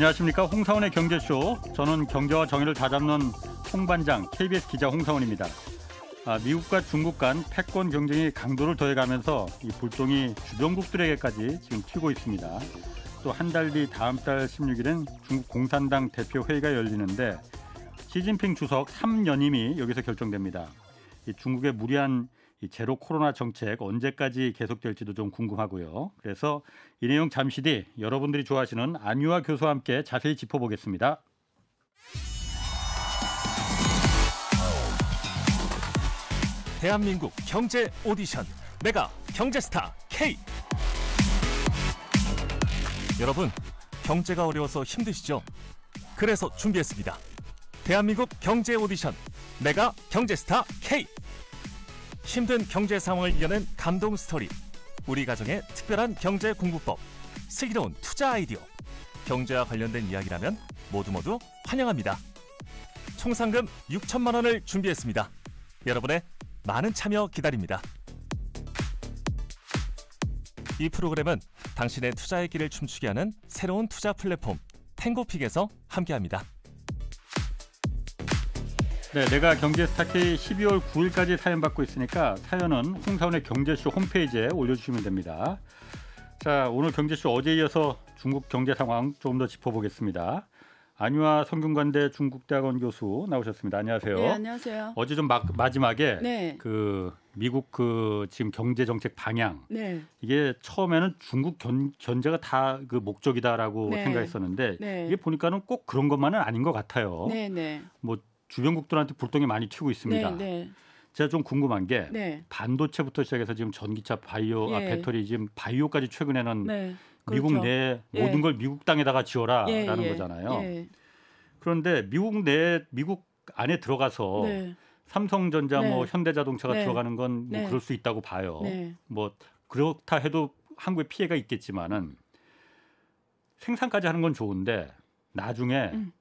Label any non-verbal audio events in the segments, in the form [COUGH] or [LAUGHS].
안녕하십니까 홍사원의 경제쇼 저는 경제와 정의를 다잡는 홍반장 KBS 기자 홍사원입니다. 아, 미국과 중국 간 패권 경쟁이 강도를 더해가면서 이 불똥이 주변국들에게까지 지금 튀고 있습니다. 또 한 달 뒤 다음 달1 6일은 중국 공산당 대표 회의가 열리는데 시진핑 주석 3년임이 여기서 결정됩니다. 중국의 무리한 이 제로 코로나 정책 언제까지 계속될지도 좀 궁금하고요. 그래서 이 내용 잠시 뒤 여러분들이 좋아하시는 안유아 교수와 함께 자세히 짚어보겠습니다. 대한민국 경제 오디션 메가 경제스타 K 여러분 경제가 어려워서 힘드시죠? 그래서 준비했습니다. 대한민국 경제 오디션 메가 경제스타 K 힘든 경제 상황을 이겨낸 감동 스토리 우리 가정의 특별한 경제 공부법 슬기로운 투자 아이디어 경제와 관련된 이야기라면 모두 모두 환영합니다. 총 상금 6천만 원을 준비했습니다. 여러분의 많은 참여 기다립니다. 이 프로그램은 당신의 투자의 길을 춤추게 하는 새로운 투자 플랫폼 탱고픽에서 함께합니다. 네, 내가 경제 스타키 12월 9일까지 사연 받고 있으니까 사연은 홍사원의 경제쇼 홈페이지에 올려주시면 됩니다. 자, 오늘 경제쇼 어제 이어서 중국 경제 상황 조금 더 짚어보겠습니다. 안유아 성균관대 중국대학원 교수 나오셨습니다. 안녕하세요. 네, 안녕하세요. 어제 좀 마, 마지막에 네. 그 미국 그 지금 경제 정책 방향 네. 이게 처음에는 중국 견, 견제가 다 그 목적이다라고 네. 생각했었는데 네. 이게 보니까는 꼭 그런 것만은 아닌 것 같아요. 네, 네. 뭐 주변국들한테 불똥이 많이 튀고 있습니다. 네, 네, 제가 좀 궁금한 게 네. 반도체부터 시작해서 지금 전기차 바이오 아, 예. 아, 배터리 지금 바이오까지 최근에는 네, 그렇죠. 미국 내 예. 모든 걸 미국 땅에다가 지어라라는 예, 예, 거잖아요. 예. 그런데 미국 내 미국 안에 들어가서 네. 삼성전자 뭐 네. 현대자동차가 네. 들어가는 건뭐 그럴 수 있다고 봐요. 뭐 그렇다 해도 한국에 피해가 있겠지만은 생산까지 하는 건 좋은데 나중에 음.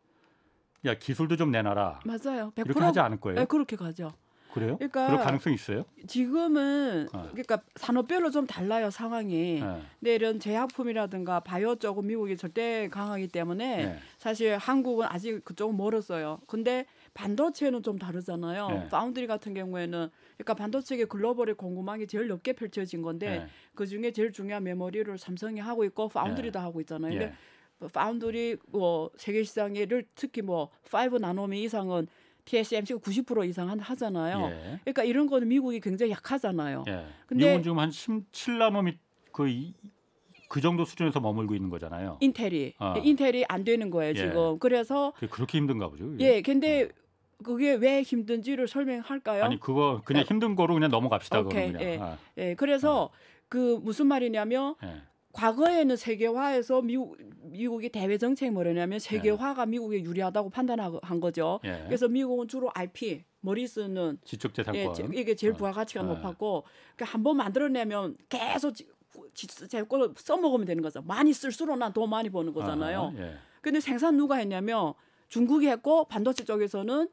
야 기술도 좀 내놔라. 맞아요. 100% 이렇게 하지 않을 거예요. 네, 그렇게 가죠. 그래요? 그러니까 그럴 가능성 있어요? 지금은 네. 그러니까 산업별로 좀 달라요 상황이. 네. 근데 이런 제약품이라든가 바이오 쪽은 미국이 절대 강하기 때문에 네. 사실 한국은 아직 그쪽은 멀었어요. 근데 반도체는 좀 다르잖아요. 네. 파운드리 같은 경우에는 그러니까 반도체의 글로벌의 공급망이 제일 높게 펼쳐진 건데 네. 그 중에 제일 중요한 메모리를 삼성이 하고 있고 파운드리도 네. 하고 있잖아요. 예. 근데 뭐 파운드리 뭐 세계 시장에를 특히 뭐5 나노미 이상은 TSMC가 90% 이상 하잖아요. 예. 그러니까 이런 거는 미국이 굉장히 약하잖아요. 예. 근데 미국은 지금 한 17나노미 거의 그, 그 정도 수준에서 머물고 있는 거잖아요. 인텔이 아. 인텔이 안 되는 거예요 예. 지금. 그래서 그렇게 힘든가 보죠. 이게. 예, 근데 어. 그게 왜 힘든지를 설명할까요? 아니 그거 그냥 네. 힘든 거로 그냥 넘어갑시다. 오케이, 그냥. 예, 아. 예. 그래서 어. 그 무슨 말이냐면 예. 과거에는 세계화에서 미국 미국이 대외 정책 뭐냐면 네. 세계화가 예. 미국에 유리하다고 판단한 거죠. 예. 그래서 미국은 주로 IP 머리쓰는 지적재산권 예, 이게 제일 부가가치가 어. 예. 높았고 그러니까 한번 만들어내면 계속 재권을 써먹으면 되는 거죠. 많이 쓸수록 난 더 많이 버는 거잖아요. 아, 예. 근데 생산 누가 했냐면 중국이 했고 반도체 쪽에서는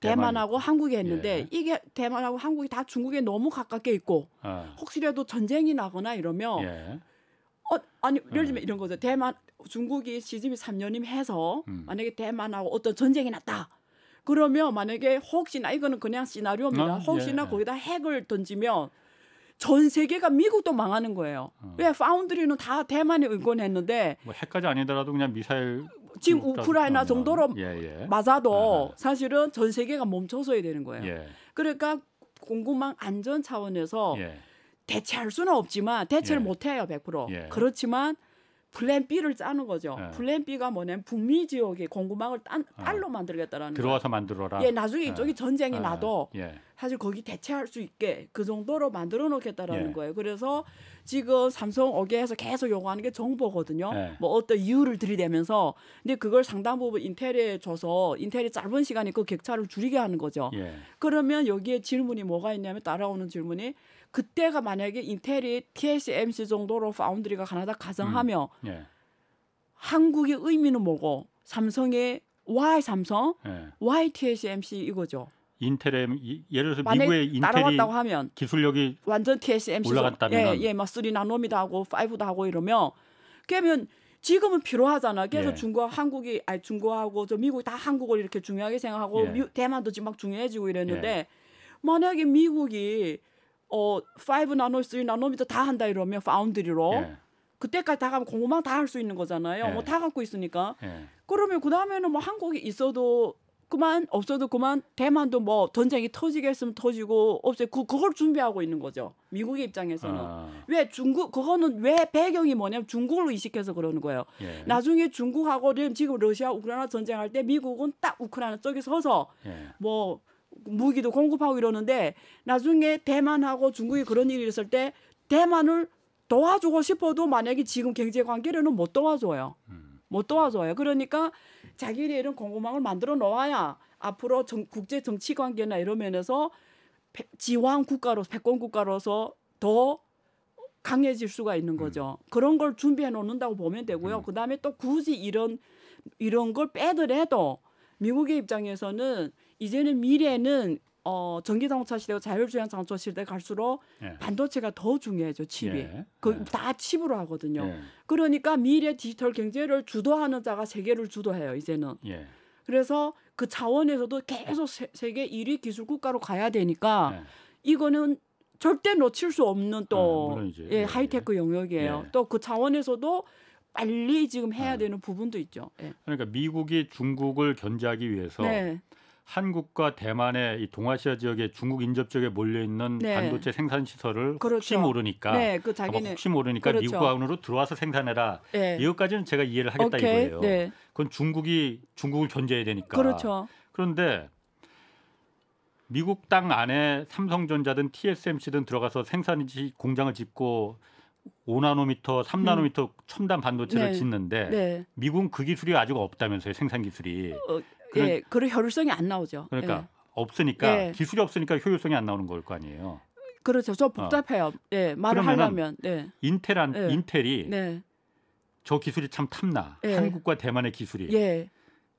대만하고 대만. 한국이 했는데 예. 이게 대만하고 한국이 다 중국에 너무 가깝게 있고 아. 혹시라도 전쟁이 나거나 이러면 예. 어, 아니 예를 들면 네. 이런 거죠. 대만 중국이 시진이3년이면 해서 음. 만약에 대만하고 어떤 전쟁이 났다. 그러면 만약에 혹시나 이거는 그냥 시나리오입니다. 어? 혹시나 예. 거기다 핵을 던지면 전 세계가 미국도 망하는 거예요. 어. 왜 파운드리는 다 대만에 의권했는데뭐 핵까지 아니더라도 그냥 미사일 지금 음, 우크라이나 정도로 예, 예. 맞아도 아. 사실은 전 세계가 멈춰서야 되는 거예요. 예. 그러니까 공급망 안전 차원에서 대체할 수는 없지만 대체를 예. 못해요 100%. 예. 그렇지만 플랜 B를 짜는 거죠. 예. 플랜 B가 뭐냐면 북미 지역의 공급망을 딴, 딸로 아. 어. 만들겠다라는 들어와서 거예요. 만들어라. 예, 나중에 이쪽이 예. 전쟁이 예. 나도 예. 사실 거기 대체할 수 있게 그 정도로 만들어 놓겠다라는 거예요. 그래서 지금 삼성 어게에서 계속 요구하는 게 정보거든요. 뭐 어떤 이유를 들이대면서 근데 그걸 상당 부분 인텔에 줘서 인텔이 짧은 시간에 그 격차를 줄이게 하는 거죠. 그러면 여기에 질문이 뭐가 있냐면 따라오는 질문이 그때가 만약에 인텔이 TSMC 정도로 파운드리가 가나다 가정하며 음. 예. 한국의 의미는 뭐고 삼성의 Y 삼성, 예. Y TSMC 이거죠. 인텔의 예를 들어서 미국의 인텔이 하면 기술력이 완전 TSMC 올라갔다면 예, 예, 막 3나노미도 하고 5도 하고 이러면 그러면 지금은 필요하잖아. 계속 예. 중국 한국이 아 중국하고 저 미국 다 한국을 이렇게 중요하게 생각하고 예. 미, 대만도 지금 막 중요해지고 이랬는데 예. 만약에 미국이 어 파이브 나노 3나노미터 다 한다 이러면 파운드리로 예. 그때까지 다 가면 공부만 다 할 수 있는 거잖아요. 예. 뭐다 갖고 있으니까. 예. 그러면 그 다음에는 뭐 한국에 있어도 그만 없어도 그만 대만도 뭐 전쟁이 터지겠으면 터지고 없애 그 그걸 준비하고 있는 거죠. 미국의 입장에서는 아. 왜 중국 그거는 왜 배경이 뭐냐면 중국을 의식해서 그러는 거예요. 예. 나중에 중국하고 지금 러시아 우크라이나 전쟁할 때 미국은 딱 우크라이나 쪽에 서서 예. 뭐 무기도 공급하고 이러는데 나중에 대만하고 중국이 그런 일이 있을 때 대만을 도와주고 싶어도 만약에 지금 경제 관계로는 못 도와줘요. 못 도와줘요. 그러니까 자기네 이런 공고망을 만들어 놓아야 앞으로 정, 국제 정치 관계나 이런 면에서 지왕 국가로 백권 국가로서 더 강해질 수가 있는 거죠. 음. 그런 걸 준비해 놓는다고 보면 되고요. 음. 그다음에 또 굳이 이런 이런 걸 빼더라도 미국의 입장에서는 이제는 미래는 어, 전기 자동차 시대와 자율주행 자동차 시대 갈수록 예. 반도체가 더 중요해져 칩이. 예. 그다 예. 칩으로 하거든요. 예. 그러니까 미래 디지털 경제를 주도하는 자가 세계를 주도해요. 이제는. 예. 그래서 그 차원에서도 계속 세, 계 1위 기술 국가로 가야 되니까 예. 이거는 절대 놓칠 수 없는 또 아, 예, 하이테크 영역이에요. 또 그 차원에서도 빨리 지금 해야 네. 되는 부분도 있죠. 네. 그러니까 미국이 중국을 견제하기 위해서 네. 한국과 대만의 이 동아시아 지역의 중국 인접 지역에 몰려 있는 네. 반도체 생산 시설을 그렇죠. 혹시 모르니까 네, 그 자기네, 혹시 모르니까 그렇죠. 미국 안으로 들어와서 생산해라. 네. 이것까지는 제가 이해를 하겠다 오케이. 이거예요. 네. 그건 중국이 중국을 견제해야 되니까. 그렇죠. 그런데 미국 땅 안에 삼성전자든 TSMC든 들어가서 생산 공장을 짓고 5나노미터, 3나노미터 음. 첨단 반도체를 네. 짓는데 네. 미국은 그 기술이 아직 없다면서요 생산 기술이. 어, 그런, 예, 그런 효율성이 안 나오죠. 그러니까 예. 없으니까 예. 기술이 없으니까 효율성이 안 나오는 걸 거 아니에요. 그렇죠. 저 어. 복잡해요. 어. 예, 말을 하려면 네. 인텔한 예. 인텔이 네. 저 기술이 참 탐나. 예. 한국과 대만의 기술이. 예.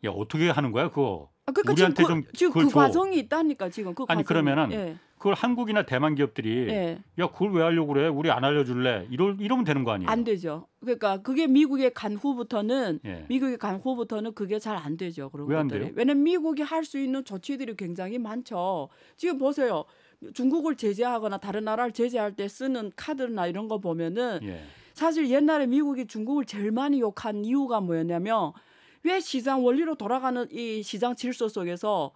야 어떻게 하는 거야 그거? 아, 그러니까 우리한테 그 지금 그, 지금 그 과정이 있다니까 지금 그 과정이. 그러면은 예. 그걸 한국이나 대만 기업들이 네. 야 그걸 왜 하려고 그래? 우리 안 알려줄래? 이럴 이러면 되는 거 아니에요? 안 되죠. 그러니까 그게 미국에 간 후부터는 예. 미국에 간 후부터는 그게 잘 안 되죠. 그런 왜안 돼요? 왜냐면 미국이 할 수 있는 조치들이 굉장히 많죠. 지금 보세요. 중국을 제재하거나 다른 나라를 제재할 때 쓰는 카드나 이런 거 보면은 예. 사실 옛날에 미국이 중국을 제일 많이 욕한 이유가 뭐였냐면 왜 시장 원리로 돌아가는 이 시장 질서 속에서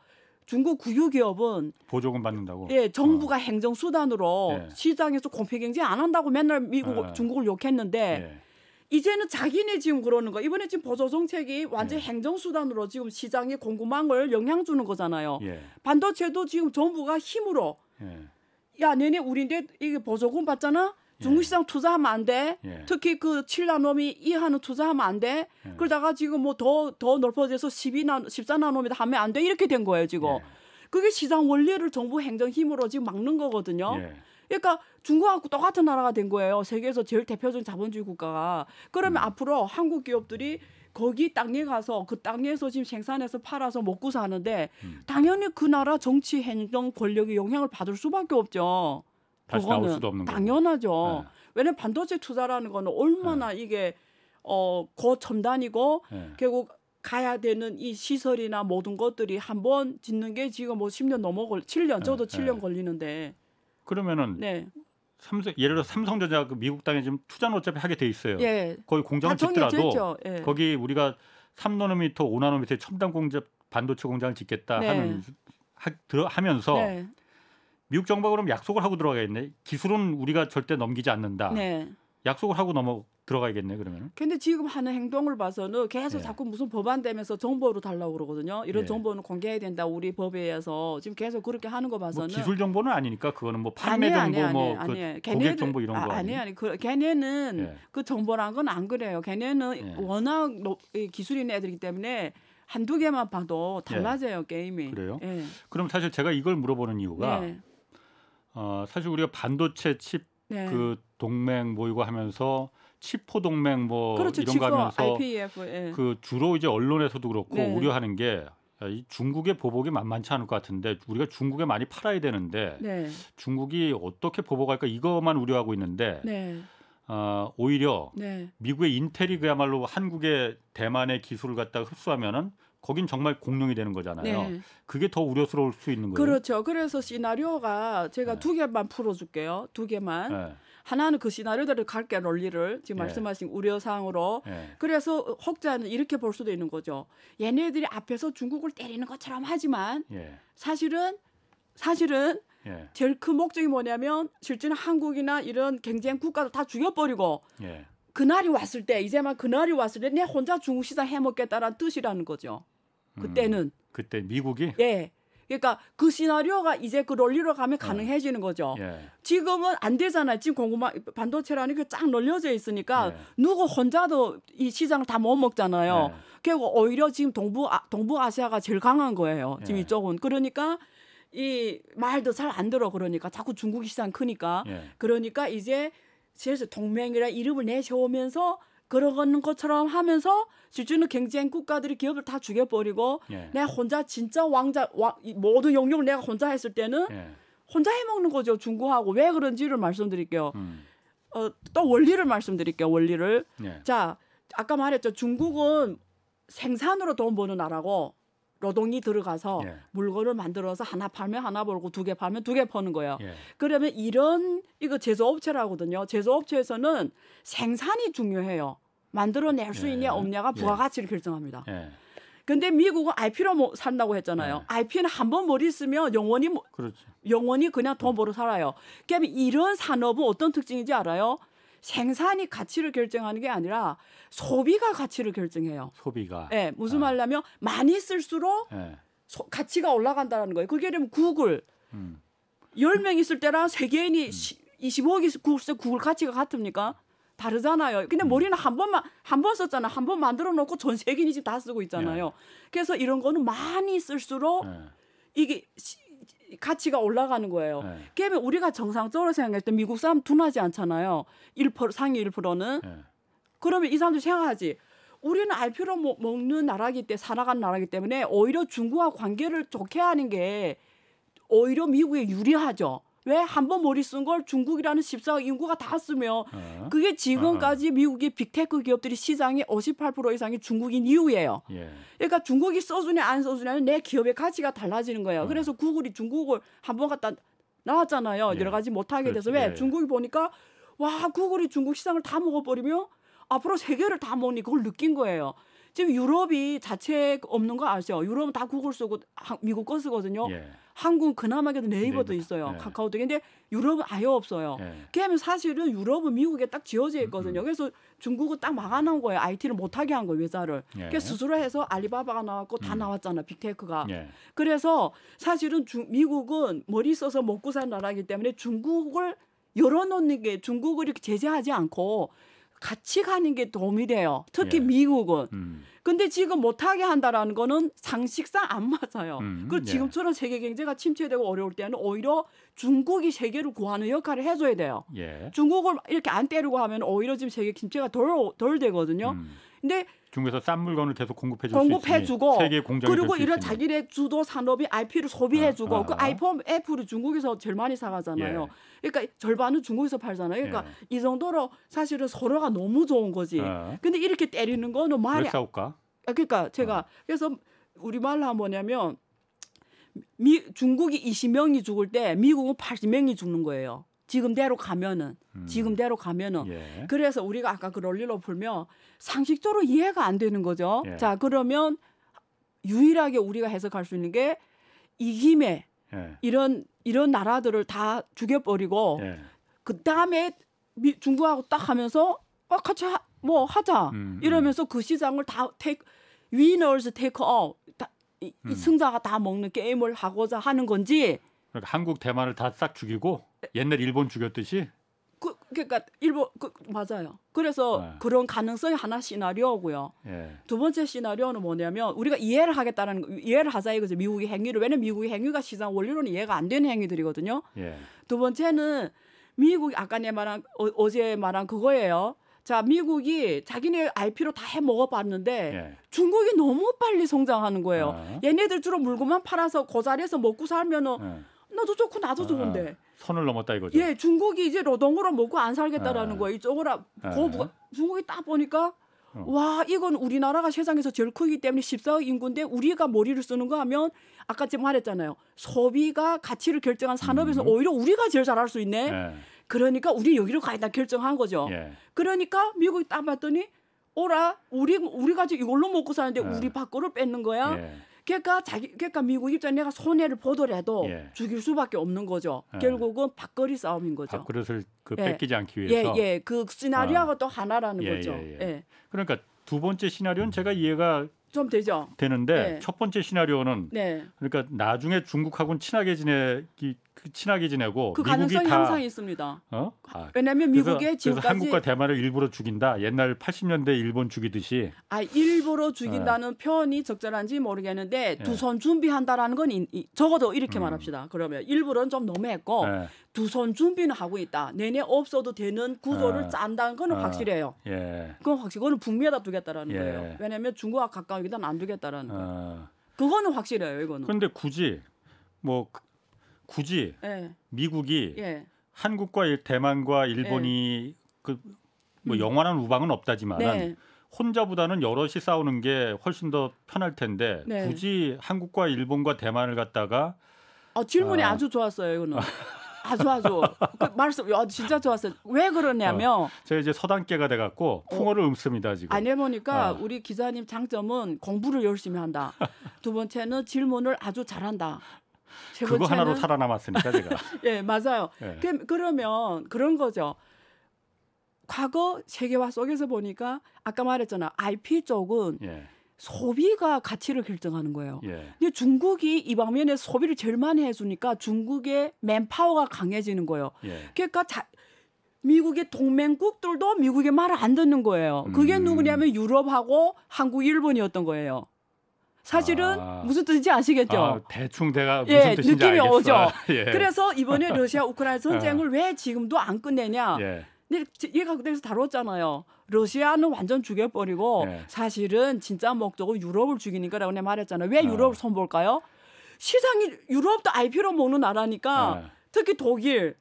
중국 국유기업은 보조금 받는다고. 예, 정부가 어. 행정 수단으로 예. 시장에서 공평 경쟁안 한다고 맨날 미국 예. 중국을 욕했는데 예. 이제는 자기네 지금 그러는 거. 이번에 지금 보조 정책이 완전 예. 행정 수단으로 지금 시장의 공급망을 영향 주는 거잖아요. 예. 반도체도 지금 정부가 힘으로 예. 야, 내내 우리인데 이게 보조금 받잖아. 예. 중국시장 투자하면 안 돼. 예. 특히 그 7나노미 이하는 투자하면 안 돼. 예. 그러다가 지금 뭐 더더 더 넓어져서 12나 1 4나노미다 하면 안 돼. 이렇게 된 거예요, 지금. 그게 시장 원리를 정부 행정 힘으로 지금 막는 거거든요. 그러니까 중국하고 똑같은 나라가 된 거예요. 세계에서 제일 대표적인 자본주의 국가가. 그러면 음. 앞으로 한국 기업들이 거기 땅에 가서 그 땅에서 지금 생산해서 팔아서 먹고 사는데 음. 당연히 그 나라 정치 행정 권력의 영향을 받을 수밖에 없죠. 다시 나올 수도 없는 거죠. 당연하죠. 네. 왜냐면 반도체 투자라는 거는 얼마나 네. 이게 어 고첨단이고 네. 결국 가야 되는 이 시설이나 모든 것들이 한번 짓는 게 지금 뭐 10년 넘어 걸 7년 저도 7년 걸리는데 그러면은 네. 삼성 예를 들어 삼성전자 그 미국 땅에 지금 투자는 어차피 하게 돼 있어요. 예. 거기 공장을 짓더라도 예. 거기 우리가 3나노미터, 5나노미터의 첨단 공장 반도체 공장을 짓겠다 네. 하는 하, 들어 하면서 네. 미국 정부가 그럼 약속을 하고 들어가겠네. 기술은 우리가 절대 넘기지 않는다. 네. 약속을 하고 넘어 들어가야겠네 그러면. 근데 지금 하는 행동을 봐서는 계속 예. 자꾸 무슨 법안 되면서 정보를 달라고 그러거든요. 이런 예. 정보는 공개해야 된다 우리 법에 의해서 지금 계속 그렇게 하는 거 뭐 봐서는 뭐 기술 정보는 아니니까 그거는 뭐 판매 아니, 정보 뭐그 고객 걔네들, 정보 이런 거 아, 니에요 아니 아니 그 걔네는 예. 그 정보란 건안 그래요. 걔네는 워낙 기술인 애들이기 때문에 한두 개만 봐도 달라져요 게임이. 그래요? 예. 그럼 사실 제가 이걸 물어보는 이유가. 어, 사실 우리가 반도체 칩그 네. 동맹 모이고 뭐 하면서 치포 동맹 뭐 그렇죠, 이런 거 하면서 IPF, 예. 그 주로 이제 언론에서도 그렇고 네. 우려하는 게이 중국의 보복이 만만치 않을 것 같은데 우리가 중국에 많이 팔아야 되는데 네. 중국이 어떻게 보복할까 이것만 우려하고 있는데 네. 어, 오히려 네. 미국의 인텔이 그야말로 한국의 대만의 기술을 갖다가 흡수하면은 거긴 정말 공룡이 되는 거잖아요. 네. 그게 더 우려스러울 수 있는 거예요. 그렇죠. 그래서 시나리오가 제가 네. 두 개만 풀어줄게요. 두 개만. 네. 하나는 그 시나리오들을 갈게 논리를 지금 네. 말씀하신 우려 사항으로. 네. 그래서 혹자는 이렇게 볼 수도 있는 거죠. 얘네들이 앞에서 중국을 때리는 것처럼 하지만 예. 사실은 사실은 예. 제일 큰 목적이 뭐냐면 실제는 한국이나 이런 경쟁 국가도 다 죽여버리고 예. 그날이 왔을 때 이제만 그날이 왔을 때 내 혼자 중국 시장 해먹겠다라는 뜻이라는 거죠. 음. 그때는 음, 그때 미국이 예 그러니까 그 시나리오가 이제 그 논리로 가면 어. 가능해지는 거죠. 예. 지금은 안 되잖아요. 지금 공급망 반도체라는 게 쫙 널려져 있으니까 예. 누구 혼자도 이 시장을 다 못 먹잖아요. 예. 결국 오히려 지금 동부 아, 동부아시아가 제일 강한 거예요. 지금 예. 이쪽은 그러니까 이 말도 잘 안 들어 그러니까 자꾸 중국 시장 크니까 예. 그러니까 이제 그래 동맹이라 이름을 내세우면서 그러는 것처럼 하면서 실제는 경쟁 국가들이 기업을 다 죽여버리고 예. 내가 혼자 진짜 왕자 와, 모든 영역을 내가 혼자 했을 때는 예. 혼자 해먹는 거죠 중국하고 왜 그런지를 말씀드릴게요. 음. 어, 또 원리를 말씀드릴게요 원리를. 예. 자 아까 말했죠 중국은 생산으로 돈 버는 나라고 노동이 들어가서 예. 물건을 만들어서 하나 팔면 하나 벌고 두 개 팔면 두 개 버는 거예요. 예. 그러면 이런 이거 제조업체라거든요. 제조업체에서는 생산이 중요해요. 만들어낼 수 예. 있냐 없냐가 예. 부가가치를 결정합니다. 예. 근데 미국은 IP로 뭐 산다고 했잖아요. 네. IP는 한번 머리 쓰면 영원히 뭐 그렇지. 영원히 그냥 돈 벌어 살아요. 그러니까 이런 산업은 어떤 특징인지 알아요? 생산이 가치를 결정하는 게 아니라 소비가 가치를 결정해요. 소비가. 예, 네, 무슨 아. 말냐면 많이 쓸수록 네. 소, 가치가 올라간다는 거예요. 그게 되면 구글 음. 10명 있을 때랑 세계인이 음. 25억 구글 구글 가치가 같습니까? 다르잖아요. 근데 음. 머리는 한 번만 한 번 썼잖아. 한 번 만들어 놓고 전 세계인이 지금 다 쓰고 있잖아요. 네. 그래서 이런 거는 많이 쓸수록 네. 이게 가치가 올라가는 거예요. 네. 게임에 우리가 정상적으로 생각할 때 미국 사람 둔하지 않잖아요. 1% 상위 1%는 네. 그러면 이 사람도 생각하지. 우리는 알표로 먹는 나라기 때살아가는 나라기 때문에 오히려 중국과 관계를 좋게 하는 게 오히려 미국에 유리하죠. 왜한번 머리 쓴 걸 중국이라는 14억 인구가 다 쓰며 어. 그게 지금까지 어, 어. 미국의 빅테크 기업들이 시장의 58% 이상이 중국인 이유예요. 예. 그러니까 중국이 써주냐 안 써주냐는 내 기업의 가치가 달라지는 거예요. 그래서 구글이 중국을 한번 갖다 나왔잖아요. 예. 여러 가지 못하게 돼서 왜 예. 중국이 보니까 와 구글이 중국 시장을 다 먹어버리며 앞으로 세계를 다 먹니 그걸 느낀 거예요. 지금 유럽이 자체 없는 거아세요 유럽은 다 구글 쓰고 미국 거 쓰거든요. 예. 한국은 그나마 그래도 네이버도 네이버. 있어요. 네. 카카오톡. 근데 유럽은 아예 없어요. 네. 그러면 사실은 유럽은 미국에 딱 지어져 있거든요. 음, 음. 그래서 중국은 딱 막아놓은 거예요. IT를 못하게 한 거예요. 회사를. 네. 그래서 스스로 해서 알리바바가 나왔고 다 음. 나왔잖아. 빅테크가. 예. 그래서 사실은 중, 미국은 머리 써서 먹고 사는 나라이기 때문에 중국을 열어놓는 게 중국을 이렇게 제재하지 않고 같이 가는 게 도움이 돼요. 특히 예. 미국은. 음. 근데 지금 못하게 한다라는 거는 상식상 안 맞아요. 음. 그 지금처럼 세계 경제가 침체되고 어려울 때는 오히려 중국이 세계를 구하는 역할을 해줘야 돼요. 예. 중국을 이렇게 안 때리고 하면 오히려 지금 세계 침체가 덜, 덜 되거든요. 음. 근데 중국에서 싼 물건을 계속 공급해 주고 공급해주고 세계 공장 그리고 이런 자기네 주도 산업이 IP를 소비해주고 아, 아. 그 아. 아이폰 애플을 중국에서 제일 많이 사가잖아요. 예. 그러니까 절반은 중국에서 팔잖아요. 그러니까 예. 이 정도로 사실은 서로가 너무 좋은 거지. 예. 근데 이렇게 때리는 거는 말이 싸울까? 아, 그러니까 제가 어. 그래서 우리 말로 하면 뭐냐면 미, 중국이 20명이 죽을 때 미국은 80명이 죽는 거예요. 지금대로 가면은 음. 지금대로 가면은 예. 그래서 우리가 아까 그 롤리로 풀면 상식적으로 이해가 안 되는 거죠. 예. 자 그러면 유일하게 우리가 해석할 수 있는 게이 김에 예. 이런 이런 나라들을 다 죽여버리고 예. 그 다음에 중국하고 딱 하면서 어, 같이 하, 뭐 하자 음, 음. 이러면서 그 시장을 다테크 위너스 테크업 다, 이, 음. 승자가 다 먹는 게임을 하고자 하는 건지 그러니까 한국 대만을 다 싹 죽이고 옛날 일본 죽였듯이 그러니까 일본 그, 맞아요. 그래서 네. 그런 가능성이 하나 시나리오고요. 예. 두 번째 시나리오는 뭐냐면 우리가 이해를 하겠다는 이해를 하자 이거죠. 미국의 행위를 왜냐면 미국의 행위가 시장 원리로는 이해가 안 되는 행위들이거든요. 예. 두 번째는 미국 이 아까 내 말한 어, 제 말한 그거예요. 자 미국이 자기네 IP로 다 해 먹어봤는데 예. 중국이 너무 빨리 성장하는 거예요. 아. 얘네들 주로 물건만 팔아서 고자리에서 그 먹고 살면은 예. 나도 좋고 나도 아. 좋은데 선을 넘었다 이거죠. 예, 중국이 이제 노동으로 먹고 안 살겠다라는 아. 거예요. 이쪽으로 아. 고부가 중국이 딱 보니까 어. 와 이건 우리나라가 세상에서 제일 크기 때문에 14억 인구인데 우리가 머리를 쓰는 거 하면 아까 제가 말했잖아요. 소비가 가치를 결정한 산업에서 음. 오히려 우리가 제일 잘할 수 있네. 예. 그러니까 우리 여기로 가야다 결정한 거죠. 예. 그러니까 미국이 딱 봤더니 오라 우리 우리가 지금 이걸로 먹고 사는데 예. 우리 밖으로 뺏는 거야. 예. 그러니까 자기 그러니까 미국 입장에 내가 손해를 보더라도 예. 죽일 수밖에 없는 거죠. 예. 결국은 밥거리 싸움인 거죠. 밥그릇을 그 예. 뺏기지 않기 위해서. 예, 예. 그 시나리오가 어. 아. 또 하나라는 예, 거죠. 예, 그러니까 두 번째 시나리오는 제가 이해가 좀 되죠. 되는데 첫 번째 시나리오는 네. 그러니까 나중에 중국하고는 친하게 지내기 그 친하게 지내고 그 가능성이 다, 항상 있습니다. 어? 아, 아 왜냐하면 미국의 지금까지 그래서 한국과 대만을 일부러 죽인다. 옛날 80년대 일본 죽이듯이. 아 일부러 죽인다는 네. 표현이 적절한지 모르겠는데 예. 두손 준비한다라는 건 이, 이, 적어도 이렇게 음. 말합시다. 그러면 일부러는 좀 너무했고 예. 두손 준비는 하고 있다. 내내 없어도 되는 구조를 아. 짠다는 거는 아. 확실해요. 예. 그건 확실. 그거는 북미에다 두겠다라는 예. 거예요. 왜냐하면 중국과 가까운 일단 안 두겠다라는 거. 그거는 확실해요. 이거는. 그런데 굳이 뭐 그 굳이 예. 미국이 예. 한국과 일, 대만과 일본이 예. 그뭐 음. 영원한 우방은 없다지만 네. 혼자보다는 여럿이 싸우는 게 훨씬 더 편할 텐데 네. 굳이 한국과 일본과 대만을 갖다가 어, 질문이 아. 주 좋았어요 이거는. 아주 아주 그 말씀 아, 진짜 좋았어요. 왜 그러냐면 어, 제가 이제 서당계가 돼갖고 어. 풍어를 어, 읊습니다 지금. 아니 보니까 어. 아. 우리 기자님 장점은 공부를 열심히 한다. 두 번째는 질문을 아주 잘한다. 그거 하나로 살아남았으니까 제가. [LAUGHS] 예, 맞아요. 예. 그, 그러면 그런 거죠. 과거 세계화 속에서 보니까 아까 말했잖아. IP 쪽은 예. 소비가 가치를 결정하는 거예요. 예. 근데 중국이 이 방면에 소비를 제일 많이 해주니까 중국의 맨파워가 강해지는 거예요. 예. 그러니까 자, 미국의 동맹국들도 미국의 말을 안 듣는 거예요. 그게 음. 누구냐면 유럽하고 한국, 일본이었던 거예요. 사실은 아, 무슨 뜻인지 아시겠죠? 아, 대충 내가 무슨 예, 뜻인지 느낌이 알겠어. 오죠. [LAUGHS] 예. 그래서 이번에 러시아 우크라이나 [LAUGHS] 예. 전쟁을 왜 지금도 안 끝내냐? 예. 근데 얘가 그래서 다뤘잖아요. 러시아는 완전 죽여버리고 예. 사실은 진짜 목적은 유럽을 죽이는 거라고 내가 말했잖아요. 왜 예. 유럽을 손볼까요? 시장이 유럽도 IP로 먹는 나라니까 예. 특히 독일.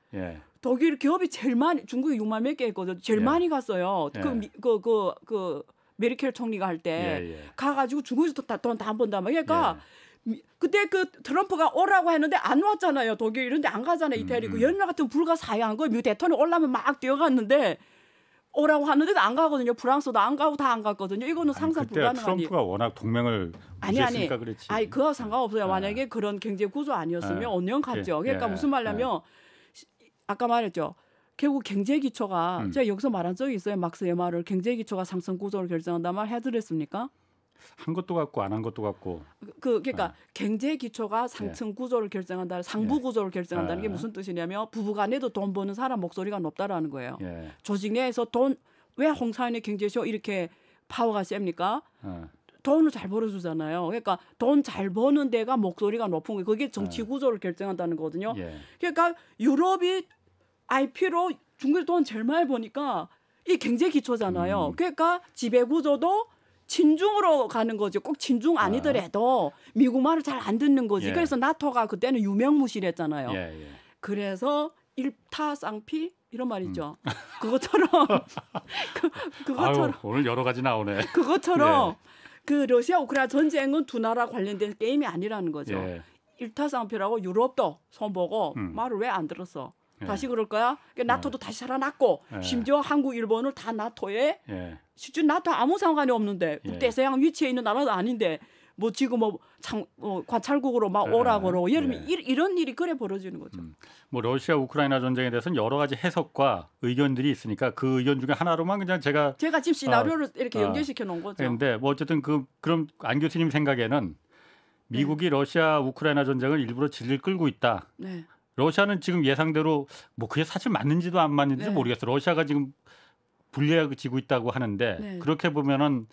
독일 기업이 제일 많이 중국에 6만 몇개있거든 제일 많이 갔어요. 그, 그, 그, 그, 그 메르켈 총리가 할때 예, 예. 가가지고 중국에서 돈다안 번다 막 그러니까 예. 그때 그 트럼프가 오라고 했는데 안 왔잖아요. 독일 이런데 안 가잖아요. 이태리그 음, 음. 연말 같은 불가사의한 거예요. 미 뭐 대통령 올라면 막 뛰어갔는데 오라고 하는데도 안 가거든요. 프랑스도 안 가고 다 안 갔거든요. 이거는 상상 불가능한 트럼프가 아니. 워낙 동맹을 아니 아니 그랬지. 아니 그거 상관없어요. 아. 만약에 그런 경제 구조 아니었으면 아. 언영 갔죠. 그러니까 예, 무슨 말냐면 예. 아까 말했죠. 결국 경제 기초가 음. 제가 여기서 말한 적이 있어요. 막스의 마을 경제 기초가 상승 구조를 결정한다 말 해드렸습니까? 한 것도 같고 안 한 것도 같고 그, 그 그러니까 아. 경제 기초가 상층 예. 구조를 결정한다 상부 예. 구조를 결정한다는 게 예. 무슨 뜻이냐면 부부간에도 돈 버는 사람 목소리가 높다라는 거예요 예. 조직 내에서 돈 왜홍사인의 경제쇼 이렇게 파워가 셉니까 아. 돈을 잘 벌어주잖아요 그러니까 돈 잘 버는 데가 목소리가 높은 게 그게 정치 구조를 결정한다는 거거든요 예. 그러니까 유럽이 IP로 중국에서 돈 제일 많이 버니까 이 굉장히 기초잖아요. 음. 그러니까 지배 구조도 진중으로 가는 거죠. 꼭진중 아. 아니더라도 아. 미국 말을 잘 안 듣는 거지. 예. 그래서 나토가 그때는 유명무실했잖아요. 예, 예. 그래서 일타쌍피 이런 말이죠. 음. [LAUGHS] 그것처럼 [LAUGHS] 그, 것처럼 오늘 여러 가지 나오네. [LAUGHS] 그것처럼 예. 그 러시아 우크라이나 전쟁은 두 나라 관련된 게임이 아니라는 거죠. 예. 일타쌍피라고 유럽도 손보고 음. 말을 왜 안 들었어? 예. 다시 그럴 거야. 그러니까 예. 나토도 다시 살아났고 예. 심지어 한국, 일본을 다 나토에 실제 나토 아무 상관이 없는데 북대서양 위치에 있는 나라도 아닌데 뭐 지금 뭐 참, 어, 관찰국으로 막 오라고 그러고 예를 들면 예. 이런 일이 그래 벌어지는 거죠. 음. 뭐 러시아 우크라이나 전쟁에 대해서는 여러 가지 해석과 의견들이 있으니까 그 의견 중에 하나로만 그냥 제가 제가 지금 시나리오를 어, 이렇게 아. 연결시켜 놓은 거죠. 그런데 뭐 어쨌든 그 그럼 안 교수님 생각에는 미국이 네. 러시아 우크라이나 전쟁을 일부러 질질 끌고 있다. 네. 러시아는 지금 예상대로 뭐 그게 사실 맞는지도 안 맞는지 네. 모르겠어요. 러시아가 지금 불리해지고 있다고 하는데 네. 그렇게 보면은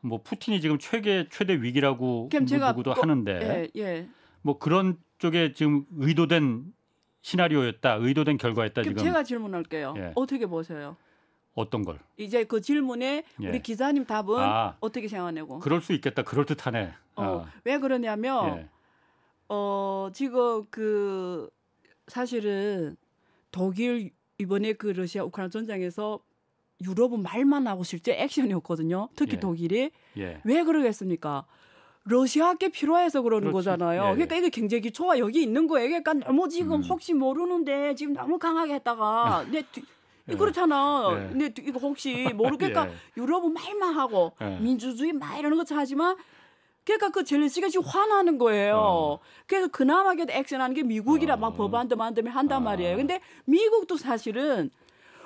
뭐 푸틴이 지금 최대 최대 위기라고 보고도 하는데 예, 예. 뭐 그런 쪽에 지금 의도된 시나리오였다, 의도된 결과였다 지금. 제가 질문할게요. 예. 어떻게 보세요? 어떤 걸? 이제 그 질문에 예. 우리 기자님 답은 아, 어떻게 생각하냐고. 그럴 수 있겠다. 그럴 듯하네. 어, 아. 왜 그러냐면 예. 어, 지금 그 사실은 독일 이번에 그 러시아 우크라이나 전쟁에서 유럽은 말만 하고 실제 액션이 었거든요 특히 예. 독일이 예. 왜 그러겠습니까? 러시아께 필요해서 그러는 그렇지. 거잖아요. 예, 예, 그러니까 이게 경제 기초가 여기 있는 거예요. 그러니까 너무 뭐 지금 음. 혹시 모르는데 지금 너무 강하게 했다가 내 [LAUGHS] 네, 예. 그렇잖아. 예. 근데 네, 이거 혹시 모르겠까 [LAUGHS] 예. 유럽은 말만 하고 예. 민주주의 말 이러는 것처럼 하지만 그러니까 그 젤렌스키가 지금 화나는 거예요. 어. 그래서 그나마 그도 액션하는 게 미국이라 어. 막 법안도 만들면 한단 어. 말이에요. 근데 미국도 사실은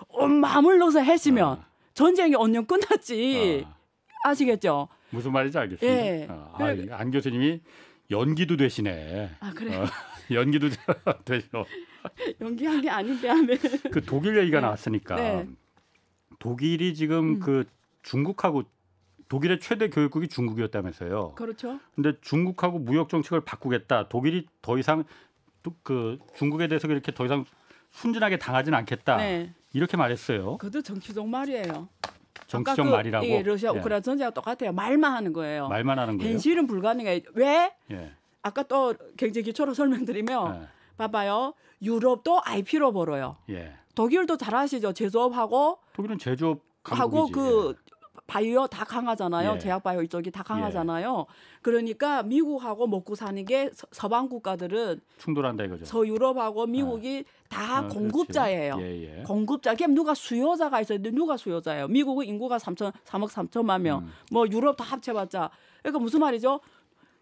어, 마음을 넣어서 했으면 아. 전쟁이 언년 끝났지. 아. 아시겠죠? 무슨 말인지 알겠습니다. 예. 아, 그래. 안 교수님이 연기도 되시네. 아 그래. 어, [LAUGHS] 연기도 되죠. 연기한 게 아닌데 하면. 네. 그 독일 얘기가 네. 나왔으니까 네. 독일이 지금 음. 그 중국하고 독일의 최대 교육국이 중국이었다면서요. 그렇죠. 근데 중국하고 무역 정책을 바꾸겠다. 독일이 더 이상 그 중국에 대해서 이렇게 더 이상 순진하게 당하진 않겠다. 네. 이렇게 말했어요. 그것도 정치적 말이에요. 정치적 그, 말이라고. 예, 러시아 예. 우크라이나 예. 전쟁과 똑같아요. 말만 하는 거예요. 말만 하는 거예요. 현실은 불가능해. 왜? 예. 아까 또 굉장히 기초로 설명드리면 예. 봐봐요. 유럽도 IP로 벌어요. 예. 독일도 잘 아시죠. 제조업하고 독일은 제조업 강국이지. 하고 그 예. 바이오 다 강하잖아요. 예. 제약 바이오 이쪽이 다 예. 강하잖아요. 예. 그러니까 미국하고 먹고 사는 게 서, 방 국가들은 충돌한다 이거죠. 서유럽하고 미국이 아. 다 아, 공급자예요. 예, 예, 공급자. 그럼 누가 수요자가 있어야 돼. 누가 수요자예요. 미국은 인구가 3천 3억 3천만 명. 음. 뭐 유럽 다 합쳐봤자. 그러니까 무슨 말이죠?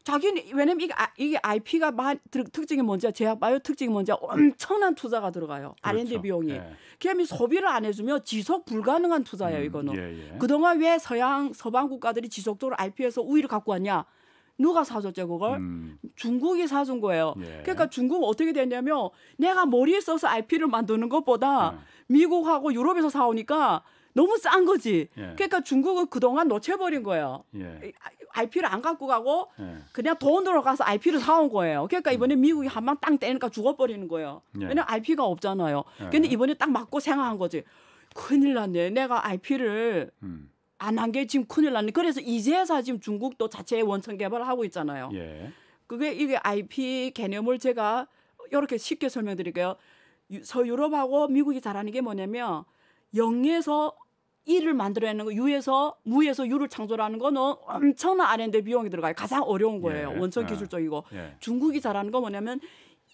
자기는 왜냐면 이게, 아, 이게 IP가 마, 특징이 뭔지 제약 바이오 특징이 뭔지 엄청난 투자가 들어가요. 그렇죠. R&D 예. 비용이. 예. 그러면 소비를 안 해주면 지속 불가능한 투자예요. 음, 이거는. 음, 예, 예. 그동안 왜 서양 서방 국가들이 지속적으로 IP에서 우위를 갖고 왔냐? 누가 사줬죠 그걸? 음. 중국이 사준 거예요. 예. 그러니까 중국은 어떻게 됐냐면 내가 머리에 써서 IP를 만드는 것보다 음. 미국하고 유럽에서 사오니까 너무 싼 거지. 예. 그러니까 중국은 그동안 놓쳐버린 거예요. 예. 아, IP를 안 갖고 가고 네. 그냥 돈으로 가서 IP를 사온 거예요. 그러니까 이번에 미국이 한방땅 떼니까 죽어버리는 거예요. 네. 왜냐면 IP가 없잖아요. 네. 근데 이번에 딱 맞고 생각한 거지. 큰일 났네. 내가 IP를 음. 안한 게 지금 큰일 났네. 그래서 이제서 지금 중국도 자체 원천 개발을 하고 있잖아요. 예. 그게 이게 IP 개념을 제가 이렇게 쉽게 설명드릴게요. 서유럽하고 미국이 잘하는 게 뭐냐면 영에서 이를 만들어내는 거 유에서 무에서 유를 창조하는 거는 엄청난 R&D 비용이 들어가요. 가장 어려운 예, 거예요. 예. 원천 기술적이고 예. 중국이 잘하는 거 뭐냐면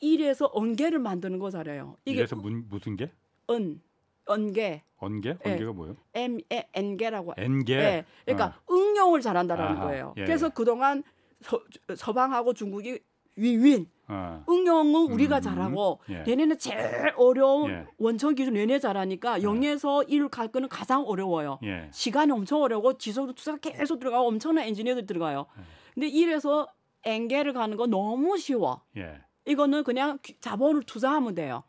일에서 언개를 만드는 거 잘해요. 이게 일에서 문, 무슨 개? 은 언개. 언개? 예. 언개가 뭐예요? M 에, 엔개라고. 엔개. 예. 그러니까 어. 응용을 잘한다라는 아하. 거예요. 예, 그래서 예. 그동안 서방하고 중국이 윈윈 어. 응용은 우리가 음, 잘하고 음, 예. 내년에 제일 어려운 예. 원천 기준 내내 잘하니까 예. 영에서일 갈 거는 가장 어려워요. 예. 시간이 엄청 어려고 지속 투자가 계속 들어가고 엄청난 엔지니어들 들어가요. 예. 근데 일에서 엔게를 가는 거 너무 쉬워. 이거는 그냥 자본을 투자하면 돼요.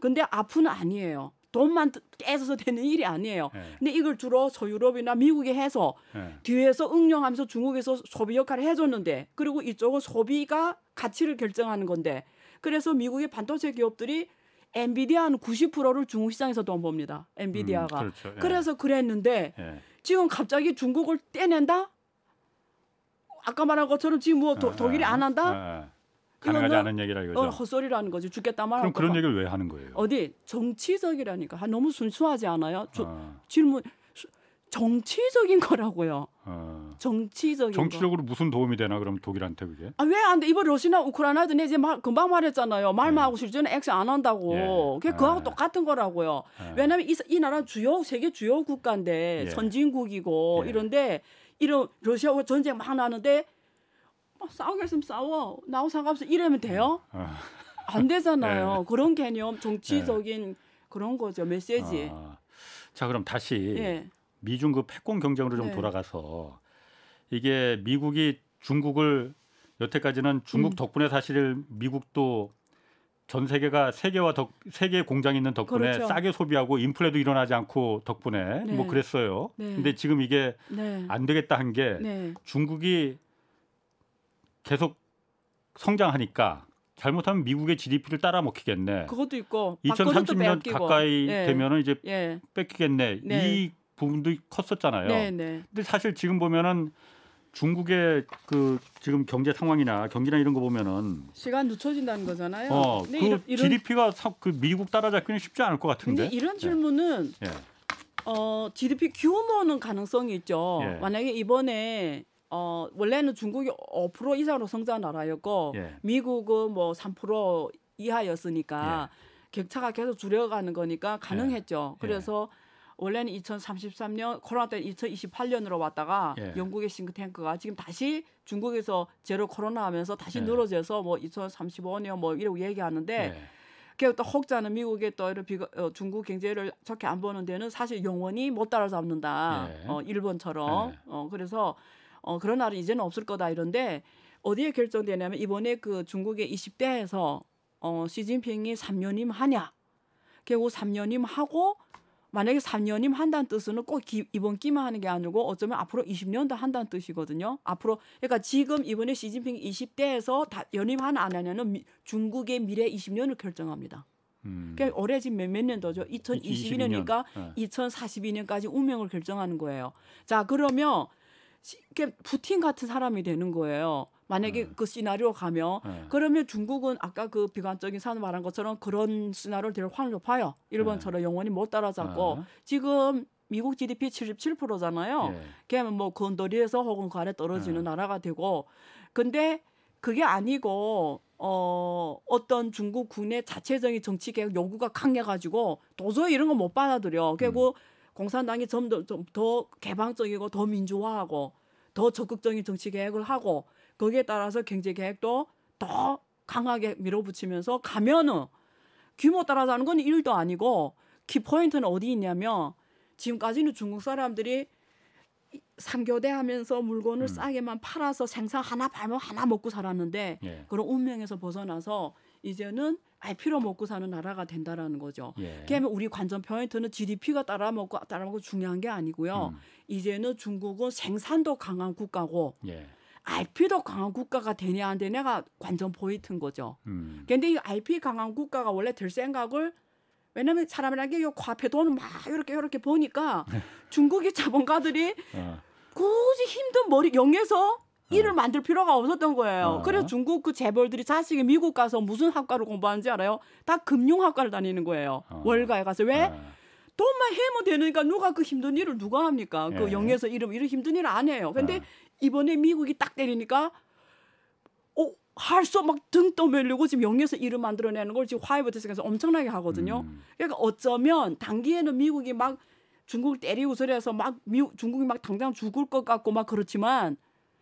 근데 아픈 아니에요. 돈만 애써서 되는 일이 아니에요. 네. 근데 이걸 주로 서유럽이나 미국에 해서 네. 뒤에서 응용하면서 중국에서 소비 역할을 해줬는데 그리고 이쪽은 소비가 가치를 결정하는 건데 그래서 미국의 반도체 기업들이 엔비디아는 90%를 중국 시장에서 돈 봅니다. 엔비디아가. 음, 그렇죠. 예. 그래서 그랬는데 예. 지금 갑자기 중국을 떼낸다? 아까 말한 것처럼 지금 뭐 도, 예. 독일이 아, 아, 안 한다? 아, 가능하지 않은 얘기라 이거죠. 어, 헛소리라는 거지. 죽겠다 말하 그럼 그런 얘기를 왜 하는 거예요? 어디 정치적이라니까. 아, 너무 순수하지 않아요? 저, 아. 질문 정치적인 거라고요. 아. 정치적인 정치적으로 거. 무슨 도움이 되나 그럼 독일한테 그게? 아, 왜안 돼? 이번 러시나 우크라이나도 내 이제 말, 금방 말했잖아요. 말만 예. 네. 하고 실제는 액션 안 한다고. 예. 그게 예. 그하고 똑같은 거라고요. 아. 예. 왜냐하면 이, 이 나라 주요 세계 주요 국가인데 예. 선진국이고 예. 이런데 이런 러시아와 전쟁 막 나는데 어, 싸우겠으면 싸워. 나하고 상관없어. 이러면 돼요? 음. 아. 안 되잖아요. [LAUGHS] 네. 그런 개념, 정치적인 네. 그런 거죠. 메시지. 아. 자, 그럼 다시 네. 미중 그 패권 경쟁으로 좀 네. 돌아가서 이게 미국이 중국을 여태까지는 중국 음. 덕분에 사실 미국도 전 세계가 세계와 덕, 세계 공장이 있는 덕분에 그렇죠. 싸게 소비하고 인플레도 일어나지 않고 덕분에 뭐 네. 그랬어요. 네. 근데 지금 이게 안 되겠다 한 게 중국이 계속 성장하니까 잘못하면 미국의 GDP를 따라 먹히겠네. 그것도 있고 2030년 가까이 예. 되면은 이제 예. 뺏기겠네. 네. 이 부분도 컸었잖아요. 네, 네. 근데 사실 지금 보면은 중국의 그 지금 경제 상황이나 경기나 이런 거 보면은 시간 늦춰진다는 거잖아요. 어, 근데 그 이런, 이런 GDP가 사, 그 미국 따라잡기는 쉽지 않을 것 같은데. 근데 이런 네. 질문은 예. 어, GDP 규모는 가능성이 있죠. 예. 만약에 이번에 어 원래는 중국이 5% 이상으로 성장한 나라였고 예. 미국은 뭐 3% 이하였으니까 예. 격차가 계속 줄여가는 거니까 가능했죠. 예. 그래서 원래는 2033년 코로나 때 2028년으로 왔다가 예. 영국의 싱크탱크가 지금 다시 중국에서 제로 코로나 하면서 다시 예. 늘어져서 뭐 2035년 뭐 이러고 얘기하는데 예. 그게고또 혹자는 미국의 또 이런 비가, 어, 중국 경제를 좋게 안 보는 데는 사실 영원히 못 따라잡는다. 예. 어, 일본처럼. 예. 어, 그래서 어, 그런 날은 이제는 없을 거다 이런데 어디에 결정되냐면 이번에 그 중국의 20대에서 어, 시진핑이 3년임 하냐. 결국 3년임 하고 만약에 3년임 한다는 뜻은 꼭 기, 이번 끼만 하는 게 아니고 어쩌면 앞으로 20년도 한다는 뜻이거든요. 앞으로 그러니까 지금 이번에 시진핑 20대에서 다 연임 하나 안 하냐는 미, 중국의 미래 20년을 결정합니다. 음. 그러니까 올해 지금 몇몇 년도죠. 2022년이니까 2042년까지 운명을 결정하는 거예요. 자 그러면 이렇게 부틴 같은 사람이 되는 거예요. 만약에 네. 그 시나리오 가면 네. 그러면 중국은 아까 그 비관적인 사람 말한 것처럼 그런 시나리오를 될확률 높아요. 일본처럼 네. 영원히 못 따라잡고 네. 지금 미국 GDP 77%잖아요. 예. 걔는 뭐 건더리에서 혹은 그 아래 떨어지는 네. 나라가 되고 근데 그게 아니고 어 어떤 중국 군의 자체적인 정치 개혁 요구가 강해가지고 도저히 이런 거 못 받아들여. 결국 음. 공산당이 좀더좀더 개방적이고 더 민주화하고 더 적극적인 정치 계획을 하고 거기에 따라서 경제 계획도 더 강하게 밀어붙이면서 가면은 규모 따라서 하는 건 일도 아니고 키포인트는 어디 있냐면 지금까지는 중국 사람들이 삼교대 하면서 물건을 음. 싸게만 팔아서 생선 하나 팔면 하나 먹고 살았는데 예. 그런 운명에서 벗어나서 이제는 아예 필요 먹고 사는 나라가 된다라는 거죠. 예. 그러면 우리 관전 포인트는 GDP가 따라먹고 따라먹고 중요한 게 아니고요. 음. 이제는 중국은 생산도 강한 국가고 예. IP도 강한 국가가 되냐 안 되냐가 관전 포인트인 거죠. 음. 근데 이 IP 강한 국가가 원래 될 생각을 왜냐면 사람이라는 게 과폐 돈을 막 이렇게 이렇게 보니까 [LAUGHS] 중국의 자본가들이 어. 굳이 힘든 머리 영에서 일을 만들 필요가 없었던 거예요. 어. 그래서 중국 그 재벌들이 자식이 미국 가서 무슨 학과를 공부하는지 알아요? 다 금융학과를 다니는 거예요. 어. 월가에 가서 왜? 어. 돈만 해면 되니까 누가 그 힘든 일을 누가 합니까? 그 예. 영에서 이름 이런 힘든 일을 안 해요. 근데 이번에 미국이 딱 때리니까 어, 할수막등 떠밀리고 지금 영에서 일을 만들어내는 걸 지금 화이브 대생에서 엄청나게 하거든요. 음. 그러니까 어쩌면 단기에는 미국이 막 중국을 때리고 서리해서막 미국, 중국이 막 당장 죽을 것 같고 막 그렇지만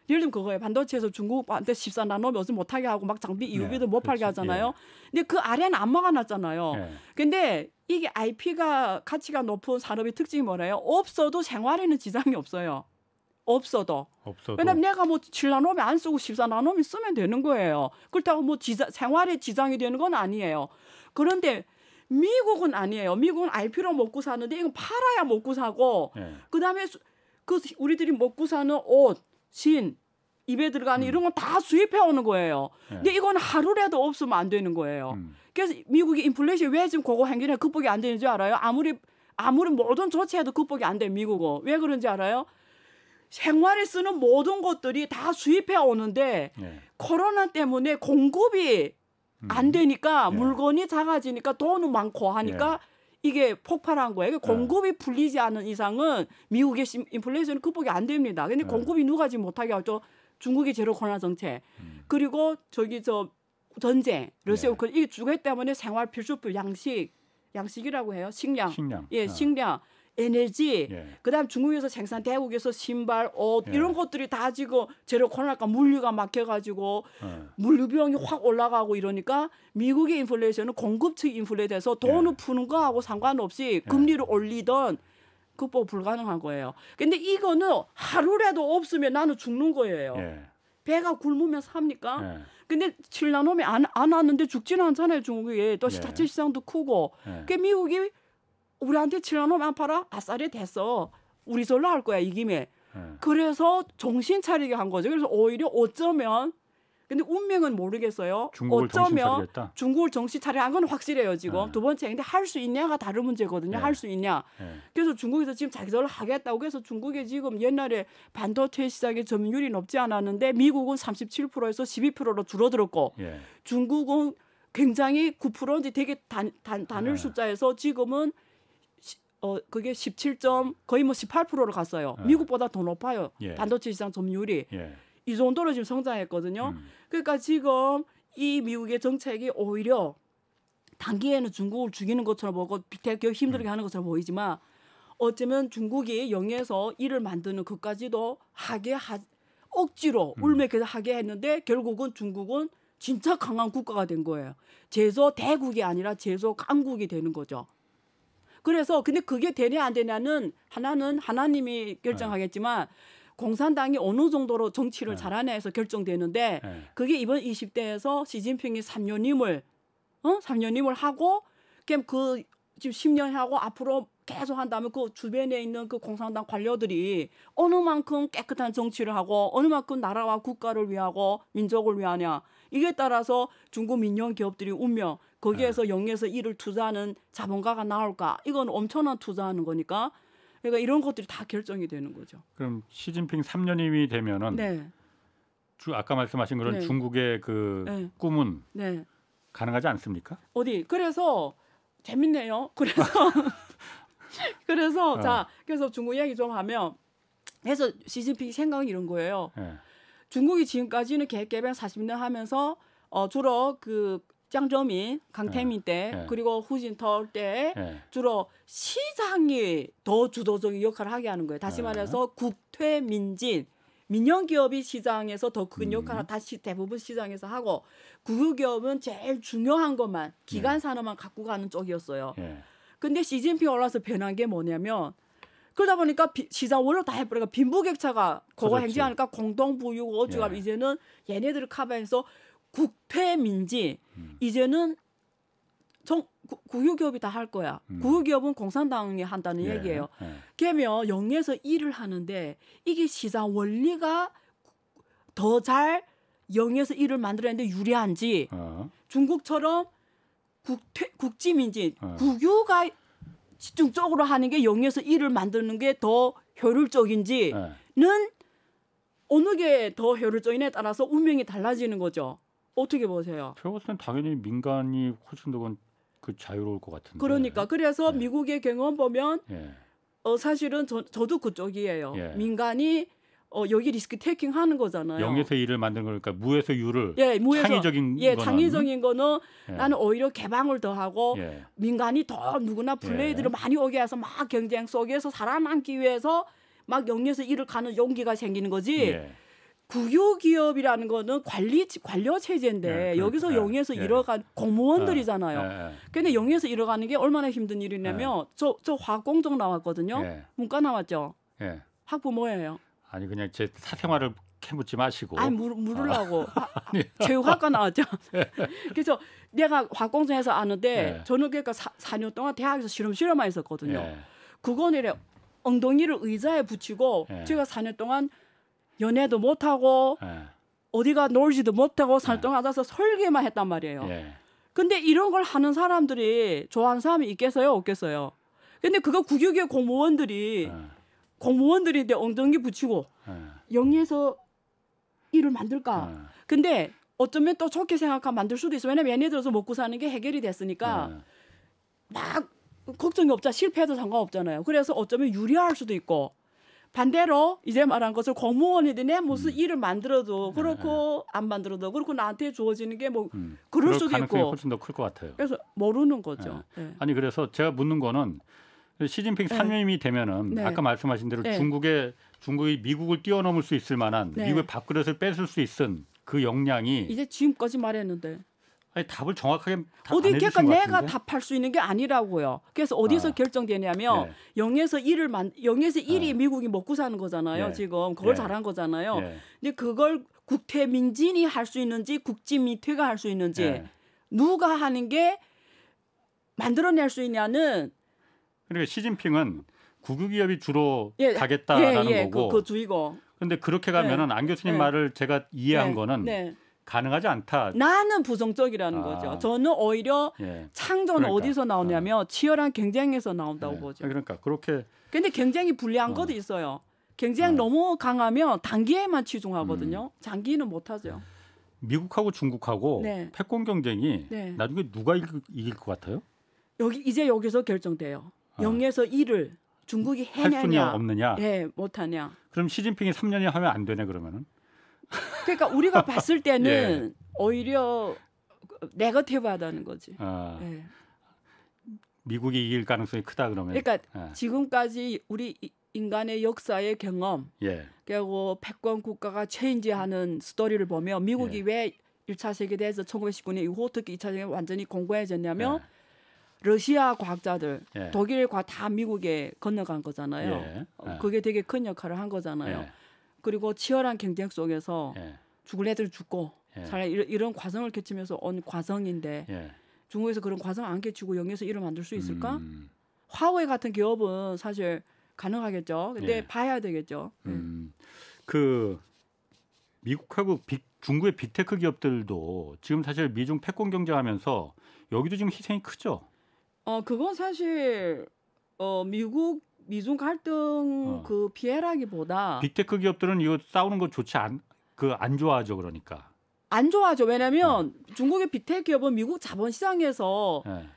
예를 들면 그거예요. 반도체에서 중국한테 14나노 몇을 못하게 하고 막 장비 이유비도 네, 못 팔게 그렇지. 하잖아요. 예. 근데 그 아래는 안 막아놨잖아요. 예. 근데 이게 IP가 가치가 높은 산업의 특징이 뭐래요? 없어도 생활에는 지장이 없어요. 없어도. 없어도. 왜냐면 내가 뭐 7나노면 안 쓰고 14나노면 쓰면 되는 거예요. 그렇다고 뭐 지자, 생활에 지장이 되는 건 아니에요. 그런데 미국은 아니에요. 미국은 IP로 먹고 사는데 이건 팔아야 먹고 사고 네. 그다음에 그 우리들이 먹고 사는 옷신 입에 들어가는 음. 이런 건 다 수입해 오는 거예요. 예. 근데 이건 하루라도 없으면 안 되는 거예요. 음. 그래서 미국이 인플레이션 왜 지금 고거 행진에 극복이 안 되는 지 알아요? 아무리 아무리 모든 조치해도 극복이 안돼미국어왜 그런지 알아요? 생활에 쓰는 모든 것들이 다 수입해 오는데 예. 코로나 때문에 공급이 음. 안 되니까 예. 물건이 작아지니까 돈은 많고 하니까 예. 이게 폭발한 거예요. 네. 공급이 풀리지 않은 이상은 미국의 인플레이션은 극복이 안 됩니다. 근데 네. 공급이 누가 지 못하게 하죠? 중국의 제로 코로나 정책 음. 그리고 저기 저 전쟁 러시아 네. 우크라이나 네. 이게 주거 때문에 생활 필수품 양식 양식이라고 해요 식량, 식량. 예 어. 식량 에너지, 예. 그다음 중국에서 생산 대국에서 신발, 옷 예. 이런 것들이 다 지금 재료 코로나가 물류가 막혀가지고 예. 물류비용이 확 올라가고 이러니까 미국의 인플레이션은 공급 측 인플레돼서 돈을 예. 푸는 거하고 상관없이 예. 금리를 올리던 극복 불가능한 거예요. 근데 이거는 하루라도 없으면 나는 죽는 거예요. 예. 배가 굶으면 삽니까? 근데 칠나놈이 안, 안 왔는데 죽지는 않잖아요 중국에또 자체 시장도 크고. 그 그러니까 미국이 우리한테 7년만 팔아? 아싸리 됐어. 우리 절로 할 거야, 이 김에. 네. 그래서 정신 차리게 한 거죠. 그래서 오히려 어쩌면 근데 운명은 모르겠어요. 중국을 어쩌면 정신 중국을 정신 차리한 건 확실해요 지금 네. 두 번째 근데 할 수 있냐가 다른 문제거든요. 네. 할수 있냐. 네. 그래서 중국에서 지금 자기 솔로 하겠다고 해서 중국에 지금 옛날에 반도체 시장의 점유율이 높지 않았는데 미국은 37%에서 12%로 줄어들었고 예. 중국은 굉장히 9%인지 되게 단, 단, 단을 네. 숫자에서 지금은 어 그게 17점 거의 뭐 18%로 갔어요. 네. 미국보다 더 높아요. 예. 반도체 시장 점유율이 예. 이 정도로 지금 성장했거든요. 음. 그러니까 지금 이 미국의 정책이 오히려 단기에는 중국을 죽이는 것처럼 보고 대기업 힘들게 음. 하는 것처럼 보이지만 어쩌면 중국이 영에서 일을 만드는 것까지도 하게 하, 억지로 음. 울맥해서 하게 했는데 결국은 중국은 진짜 강한 국가가 된 거예요. 제조 대국이 아니라 제조 강국이 되는 거죠. 그래서 근데 그게 되냐 안 되냐는 하나는 하나님이 결정하겠지만 네. 공산당이 어느 정도로 정치를 네. 잘하냐 해서 결정되는데 네. 그게 이번 20대에서 시진핑이 3년임을 어? 3년임을 하고 그 지금 10년 하고 앞으로 계속 한다면 그 주변에 있는 그 공산당 관료들이 어느 만큼 깨끗한 정치를 하고 어느 만큼 나라와 국가를 위하고 민족을 위하냐 이게 따라서 중국 민영 기업들이 운명 거기에서 네. 영에서 일을 투자하는 자본가가 나올까? 이건 엄청난 투자하는 거니까. 그러니까 이런 것들이 다 결정이 되는 거죠. 그럼 시진핑 3년임이 되면은 네. 주, 아까 말씀하신 그런 네. 중국의 그 네. 꿈은 네. 가능하지 않습니까? 어디 그래서 재밌네요. 그래서 [LAUGHS] 그래서 어. 자 그래서 중국 이야기 좀 하면 해서 시진핑 생각은 이런 거예요. 예. 중국이 지금까지는 개개변 40년 하면서 어, 주로 그 장점이 강태민 예, 때 네. 그리고 후진털 때 네. 주로 시장이 더 주도적인 역할을 하게 하는 거예요. 다시 말해서 국퇴민진 민영 기업이 시장에서 더큰 음. 역할을 음. 다시 대부분 시장에서 하고 국유 기업은 제일 중요한 것만 기간 산업만 갖고 가는 쪽이었어요. 근데 시진핑 올라서 변한 게 뭐냐면 그러다 보니까 비, 시장 원로 다 해버리니까 빈부격차가 그거 행진하니까 공동부유고 어찌가 예. 이제는 얘네들을 커버해서 국패민지 음. 이제는 정 국유기업이 다 할 거야. 음. 국유기업은 공산당이 한다는 예, 얘기예요. 예. 걔면 영에서 일을 하는데 이게 시장 원리가 더 잘 영에서 일을 만들어내는데 유리한지 어. 중국처럼 국퇴, 국지민지 어. 국유가 집중적으로 하는 게 영에서 일을 만드는 게 더 효율적인지는 예. 어느 게 더효율적인에 따라서 운명이 달라지는 거죠. 어떻게 보세요? 제가 봤을 땐 당연히 민간이 훨씬 더그 자유로울 것 같은데. 그러니까 그래서 네. 미국의 경험 보면 네. 어, 사실은 저, 도 그쪽이에요. 네. 민간이 어, 여기 리스크 테이킹 하는 거잖아요. 영에서 일을 만든 거니까 무에서 유를 예, 무에서, 창의적인 예, 거는, 창의적인 거는 예. 나는 오히려 개방을 더 하고 예. 민간이 더 누구나 블레이드를 많이 오게 해서 막 경쟁 속에서 살아남기 위해서 막 영에서 일을 가는 용기가 생기는 거지. 국유기업이라는 거는 관리 관료 체제인데 네, 여기서 예. 영에서 네. 예. 잃어간 공무원들이잖아요. 네. 근데 영에서 잃어가는 게 얼마나 힘든 일이냐면 저 저 화공정 나왔거든요. 문과 나왔죠. 학부 뭐예요? 아니 그냥 제 사생활을 캐묻지 마시고. 아니 물, 물으려고. 아, 체육학과 [LAUGHS] 나왔죠. [LAUGHS] 그래서 내가 화공정에서 아는데 저는 그러니까 사, 4년 동안 대학에서 실험 실험만 했었거든요. 그거는 엉덩이를 의자에 붙이고 제가 4년 동안 연애도 못하고 예. 어디가 놀지도 못하고 살동 하다서 예. 설계만 했단 말이에요. 예. 근데 이런 걸 하는 사람들이 좋아하는 사람이 있겠어요, 없겠어요? 근데 그거 국유계 공무원들이 예. 공무원들이 내 엉덩이 붙이고 예. 영리해서 일을 만들까? 예. 근데 어쩌면 또 좋게 생각하면 만들 수도 있어. 왜냐면 얘네들어서 먹고 사는 게 해결이 됐으니까 막 걱정이 없자 실패해도 상관없잖아요. 그래서 어쩌면 유리할 수도 있고 반대로 이제 말한 것을 공무원이든 내 무슨 음. 일을 만들어도 네. 그렇고 안 만들어도 그렇고 나한테 주어지는 게뭐 음. 그럴 수도 가능성이 있고 훨씬 더클것 같아요. 그래서 모르는 거죠. 네. 네. 아니 그래서 제가 묻는 거는 시진핑 3년이 되면은 아까 말씀하신 대로 중국의 중국이 미국을 뛰어넘을 수 있을 만한 미국의 밥그릇을 뺏을 수 있은 그 역량이 이제 지금까지 말했는데 아니 답을 정확하게 답 어디 그러니까 내가 답할 수 있는 게 아니라고요. 그래서 어디서 아. 결정되냐면 네. 0에서 1을 만 0에서 1이 아. 미국이 먹고 사는 거잖아요. 네. 지금 그걸 네. 잘한 거잖아요. 네. 근데 그걸 국태민진이 할 수 있는지 국지민퇴가 할 수 있는지 네. 누가 하는 게 만들어낼 수 있냐는 그러니까 시진핑은 국유기업이 주로 예. 가겠다라는 예. 예. 그, 거고 그, 그 주의고 근데 그렇게 가면은 네. 안 교수님 말을 제가 이해한 거는 가능하지 않다. 나는 부정적이라는 아. 거죠. 저는 오히려 예. 창조는 그러니까. 어디서 아. 나오냐면 치열한 경쟁에서 나온다고 예. 보죠. 아, 그러니까 그렇게. 근데 굉장히 불리한 어. 것도 있어요. 경쟁 어. 너무 강하면 단기에만 치중하거든요. 음. 장기는 못하죠. 미국하고 중국하고 네. 패권 경쟁이 네. 나중에 누가 이길, 이길, 것 같아요? 여기 이제 여기서 결정돼요. 어. 아. 0에서 1을 중국이 해냐냐 없느냐, 네, 못하냐. 그럼 시진핑이 3년이 하면 안 되네 그러면은? 그러니까 우리가 봤을 때는 [LAUGHS] 예. 오히려 네거티브하다는 거지. 아, 예. 미국이 이길 가능성이 크다 그러면. 그러니까 예. 지금까지 우리 인간의 역사의 경험 예. 그리고 패권 국가가 체인지하는 스토리를 보면 미국이 예. 왜 1차 세계대에서 1919년 이후 어떻게 2차 세계 완전히 공고해졌냐면 예. 러시아 과학자들 독일과 다 미국에 건너간 거잖아요. 어, 그게 되게 큰 역할을 한 거잖아요. 그리고 치열한 경쟁 속에서 예. 죽을 애들 죽고 예. 이런, 이런 과정을 거치면서 온 과정인데 예. 중국에서 그런 과정 안 거치고 영에서 일을 만들 수 있을까? 음. 화웨이 같은 기업은 사실 가능하겠죠. 근데 예. 봐야 되겠죠. 예. 음. 그 미국하고 빅, 중국의 빅테크 기업들도 지금 사실 미중 패권 경쟁하면서 여기도 지금 희생이 크죠. 어 그건 사실 어 미국 미중 갈등 어. 그 피해라기보다 빅테크 기업들은 이거 싸우는 거 좋지 않그안 좋아하죠 그러니까 안 좋아하죠 왜냐하면 어. 중국의 빅테크 기업은 미국 자본시장에서 예.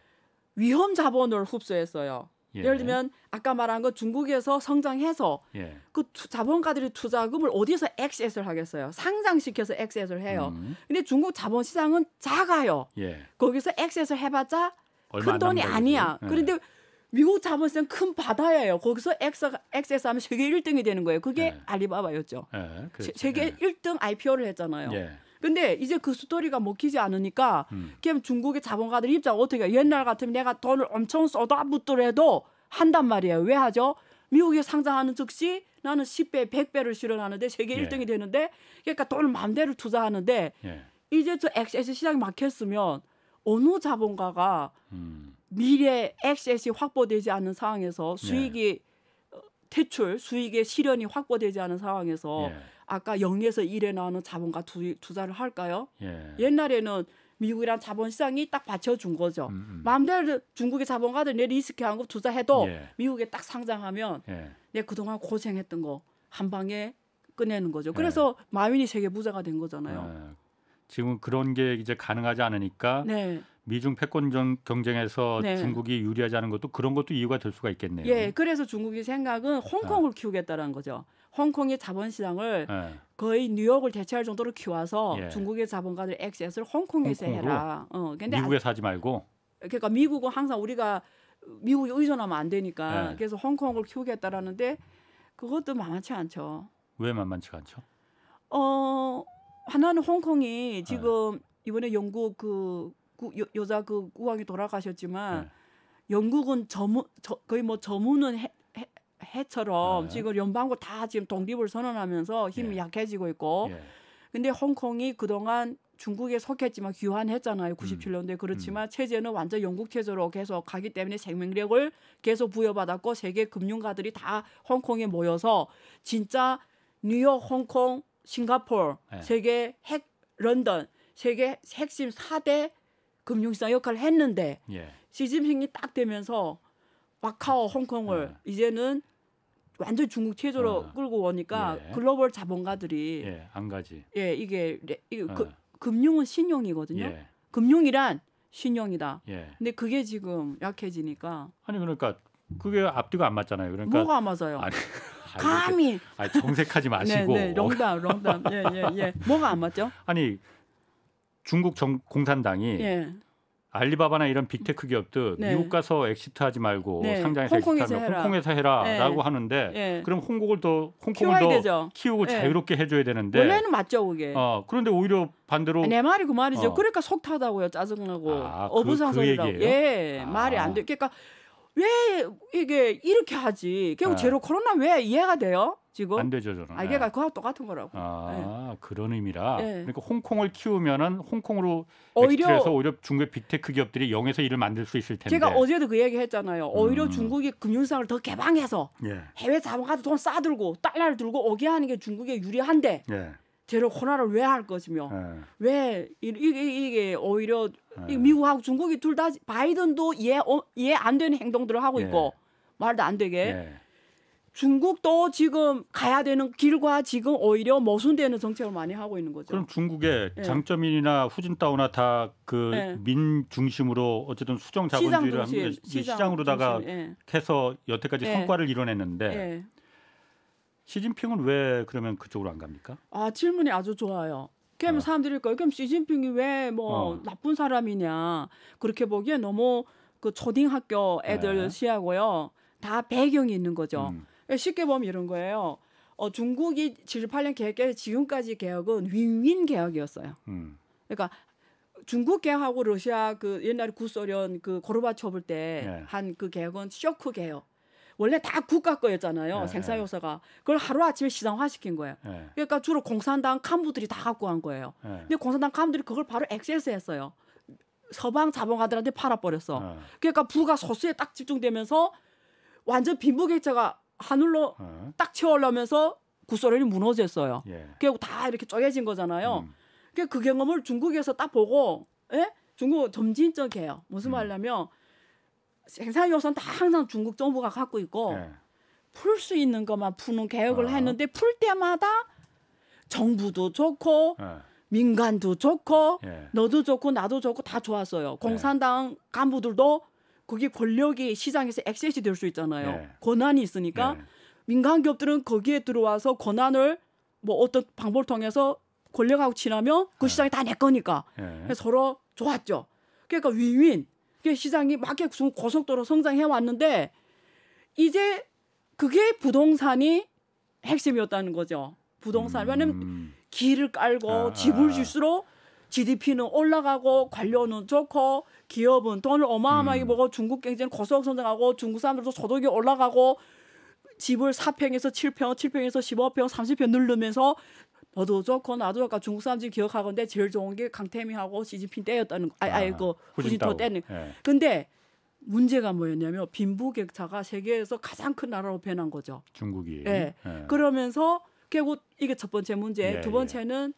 위험 자본을 흡수했어요. 예. 를 들면 아까 말한 거 중국에서 성장해서 예. 그 자본가들이 투자금을 어디서 액세스를 하겠어요? 상장시켜서 액세스를 해요. 음. 근데 중국 자본 시장은 작아요. 예. 거기서 액세스를 해봤자 큰 돈이 아니야. 예. 그런데 미국 자본세는 큰 바다예요. 거기서 엑스 엑세스 하면 세계 1등이 되는 거예요. 그게 네. 알리바바였죠. 네, 그 세계 네. 1등 IPO를 했잖아요. 예. 근데 이제 그 스토리가 먹히지 않으니까 음. 그냥 중국의 자본가들 입장 어떻게 해요? 옛날 같으면 내가 돈을 엄청 쏟아붓더라도 한단 말이에요. 왜 하죠? 미국에 상장하는 즉시 나는 10배, 100배를 실현하는데 세계 예. 1등이 되는데 그러니까 돈을 마음대로 투자하는데 예. 이제 저 엑세스 시장이 막혔으면 어느 자본가가 음. 미래 액셋이 확보되지 않은 상황에서 네. 수익이 네. 퇴출 수익의 실현이 확보되지 않은 상황에서 예. 아까 0에서 일에 나오는 자본가 투, 투자를 할까요? 예. 옛날에는 미국이란 자본시장이 딱 받쳐준 거죠. 음, 음. 마음대로 중국의 자본가들 내 리스크한 거 투자해도 예. 미국에 딱 상장하면 예. 내 그동안 고생했던 거한 방에 끝내는 거죠. 예. 그래서 마윈이 세계 부자가 된 거잖아요. 예. 지금 그런 게 이제 가능하지 않으니까 네. 미중 패권 경쟁에서 네. 중국이 유리하자는 것도 그런 것도 이유가 될 수가 있겠네요. 예, 그래서 중국의 생각은 홍콩을 아. 키우겠다는 거죠. 홍콩의 자본시장을 예. 거의 뉴욕을 대체할 정도로 키워서 예. 중국의 자본가들 액세스를 홍콩에서 해라. 어, 근데 아 미국에 사지 말고. 그러니까 미국은 항상 우리가 미국에 의존하면 안 되니까 예. 그래서 홍콩을 키우겠다라는데 그것도 만만치 않죠. 왜만만치 않죠? 어 하나는 홍콩이 예. 지금 이번에 영국 그 구, 여, 자그 우왕이 돌아가셨지만 네. 영국은 저무 저, 거의 뭐 저무는 해, 해, 해처럼 아. 지금 연방국 다 지금 독립을 선언하면서 힘이 예. 약해지고 있고 예. 근데 홍콩이 그동안 중국에 속했지만 귀환했잖아요. 97년도에 음. 그렇지만 음. 체제는 완전 영국 체제로 계속 가기 때문에 생명력을 계속 부여받았고 세계 금융가들이 다 홍콩에 모여서 진짜 뉴욕, 홍콩, 싱가폴 네. 예. 세계 핵 런던 세계 핵심 4대 금융시장 역할을 했는데 예. 시진핑이 딱 되면서 마카오, 홍콩을 예. 이제는 완전 중국 체조로 예. 아. 끌고 오니까 예. 글로벌 자본가들이 예, 안 가지. 예, 이게 이게 예. 그, 금융은 신용이거든요. 예. 금융이란 신용이다. 근데 그게 지금 약해지니까 아니 그러니까 그게 앞뒤가 안 맞잖아요. 그러니까 뭐가 안 맞아요? 아니, 감히. 아 정색하지 마시고. [LAUGHS] 네, 네, 롱담, 롱담. 예, 예, 예. 뭐가 안 맞죠? 아니 중국 정, 공산당이 예. 알리바바나 이런 빅테크 기업들 네. 미국 가서 엑시트하지 말고 네. 상장해서 엑시트하 해라. 홍콩에서 해라라고 네. 하는데 예. 그럼 홍콩을 더 홍콩을 더 되죠. 키우고 예. 자유롭게 해줘야 되는데 원래는 맞죠 그게. 어 그런데 오히려 반대로 아, 내 말이 그 말이죠. 어. 그러니까 속타다고요 짜증나고 아, 그, 어부상설이라고. 그예 아. 말이 안 아. 돼. 그러니까 왜 이게 이렇게 하지? 결국 네. 제로 코로나 왜 이해가 돼요? 지금 안 되죠 저는. 아 이게 네. 예. 그거 똑같은 거라고. 아 네. 그런 의미라. 네. 그러니까 홍콩을 키우면은 홍콩으로 오히려 해서 오히려 중국의 빅테크 기업들이 영에서 일을 만들 수 있을 텐데. 제가 어제도 그 얘기했잖아요. 오히려 음. 중국이 금융상을 더 개방해서 예. 해외 자본가도 돈 싸들고 달러를 들고 오게 하는 게 중국에 유리한데. 예. 제로 코나를 왜 할 것이며 예. 왜 이게, 이게 오히려 미국하고 중국이 둘 다 바이든도 이해 어, 이해 안 되는 행동들을 하고 있고 말도 안 되게 중국도 지금 가야 되는 길과 지금 오히려 모순되는 정책을 많이 하고 있는 거죠. 그럼 중국의 네. 예. 장점인이나 후진타오나 다 그민 예. 네. 중심으로 어쨌든 수정 자본주의를 시장 하면 시장, 으로다가 네. 해서 예. 여태까지 성과를 이뤄냈는데 시진핑은 왜 그러면 그쪽으로 안 갑니까? 아 질문이 아주 좋아요. 그럼 어. 사람들이 그예요 그럼 시진핑이 왜뭐 어. 나쁜 사람이냐 그렇게 보기에 너무 그 초등학교 애들 네. 시하고요. 다 배경이 있는 거죠. 음. 예, 쉽게 보면 이런 거예요. 어, 중국이 78년 개혁에서 지금까지 개혁은 윈윈 개혁이었어요. 음. 그러니까 중국 개혁하고 러시아 그 옛날에 구소련 그 고르바초브 때 한그 네. 개혁은 그 쇼크 개혁. 원래 다 국가 거였잖아요. 네. 생산 효사가 네. 그걸 하루 아침에 시장화 시킨 거예요. 네. 그러니까 주로 공산당 간부들이 다 갖고 간 거예요. 네. 근데 공산당 간부들이 그걸 바로 액세스했어요. 서방 자본가들한테 팔아버렸어. 네. 그러니까 부가 소수에 딱 집중되면서 완전 빈부격차가 하늘로 어. 딱채워올라면서 구소련이 무너졌어요. 예. 결국 다 이렇게 쪼개진 거잖아요. 음. 그 경험을 중국에서 딱 보고 예? 중국 점진적해요 무슨 음. 말하냐면 생산 요소는 다 항상 중국 정부가 갖고 있고 예. 풀수 있는 것만 푸는 계획을 어. 했는데 풀 때마다 정부도 좋고 예. 민간도 좋고 예. 너도 좋고 나도 좋고 다 좋았어요. 예. 공산당 간부들도 거기 권력이 시장에서 액세시 될수 있잖아요. 네. 권한이 있으니까 네. 민간 기업들은 거기에 들어와서 권한을 뭐 어떤 방법을 통해서 권력하고 친하면 그 네. 시장이 다 내 거니까 네. 서로 좋았죠. 그러니까 위윈. 그 시장이 막 고속도로 성장해 왔는데 이제 그게 부동산이 핵심이었다는 거죠. 부동산. 왜냐면 음. 길을 깔고 아. 집을 아. 줄수록 GDP는 올라가고 관료는 좋고 기업은 돈을 어마어마하게 음. 벌고 중국 경제는 고속 성장하고 중국 사람들도 소득이 올라가고 집을 4평에서 7평, 7평에서 15평, 30평 늘르면서 너도 좋고 나도 아까 중국 사람들이 기억하건데 제일 좋은 게 강태미하고 시진핑 때였다는 거. 아, 아, 이그 후진토 때는. 예. 근데 문제가 뭐였냐면 빈부격차가 세계에서 가장 큰 나라로 변한 거죠. 중국이. 예. 예. 그러면서 결국 이게 첫 번째 문제. 예, 두 예. 번째는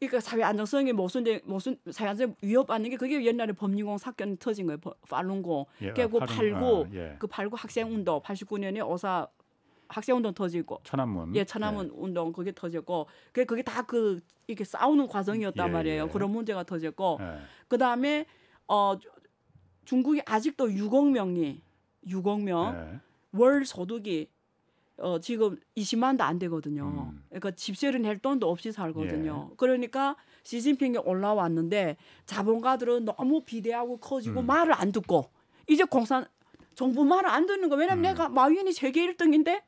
그러니까 사회 안정성이 모순돼 모순 사회 안정 위협받는 게 그게 옛날에 법리공 사건 터진 거예요. 팔룬고 예, 깨고 팔룬, 고 아, 예. 그 팔고 학생 운동 89년에 어사 학생 운동 터지고 천안문 예 천안문 예. 운동 그게 터졌고 그게 그게 다그 이렇게 싸우는 과정이었단 예, 말이에요. 예. 그런 문제가 터졌고 예. 그 다음에 어 중국이 아직도 6억 명이 6억 명 월 소득이 어, 지금 20만도 안 되거든요. 음. 그러니까 집세를 낼 돈도 없이 살거든요. 예. 그러니까 시진핑이 올라왔는데 자본가들은 너무 비대하고 커지고 음. 말을 안 듣고 이제 공산 정부 말을 안 듣는 거. 왜냐면 음. 내가 마윈이 세계 1등인데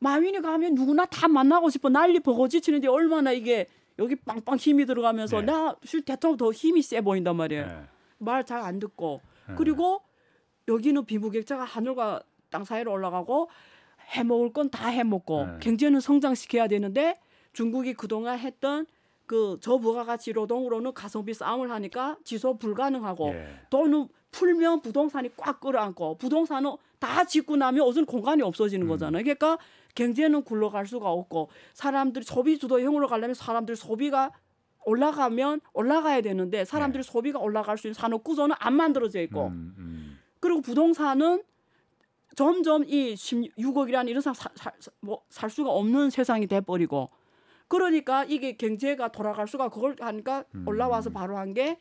마윈이 가면 누구나 다 만나고 싶어 난리 버거지 치는데 얼마나 이게 여기 빵빵 힘이 들어가면서 예. 나실 대통령 더 힘이 세 보인단 말이에요. 예. 말잘 안 듣고 예. 그리고 여기는 비무격자가 하늘과 땅 사이로 올라가고 해먹을 건 다 해먹고 네. 경제는 성장시켜야 되는데 중국이 그동안 했던 그 저부가가치 노동으로는 가성비 싸움을 하니까 지소 불가능하고 예. 돈은 풀면 부동산이 꽉 끌어안고 부동산은 다 짓고 나면 어떤 공간이 없어지는 음. 거잖아요. 그러니까 경제는 굴러갈 수가 없고 사람들이 소비 주도형으로 가려면 사람들이 소비가 올라가면 올라가야 되는데 사람들이 예. 소비가 올라갈 수 있는 산업 구조는 안 만들어져 있고 음, 음. 그리고 부동산은 점점 이 16억이라는 이런 사살 뭐, 살 수가 없는 세상이 돼버리고 그러니까 이게 경제가 돌아갈 수가 그걸 하니까 음. 올라와서 바로 한 게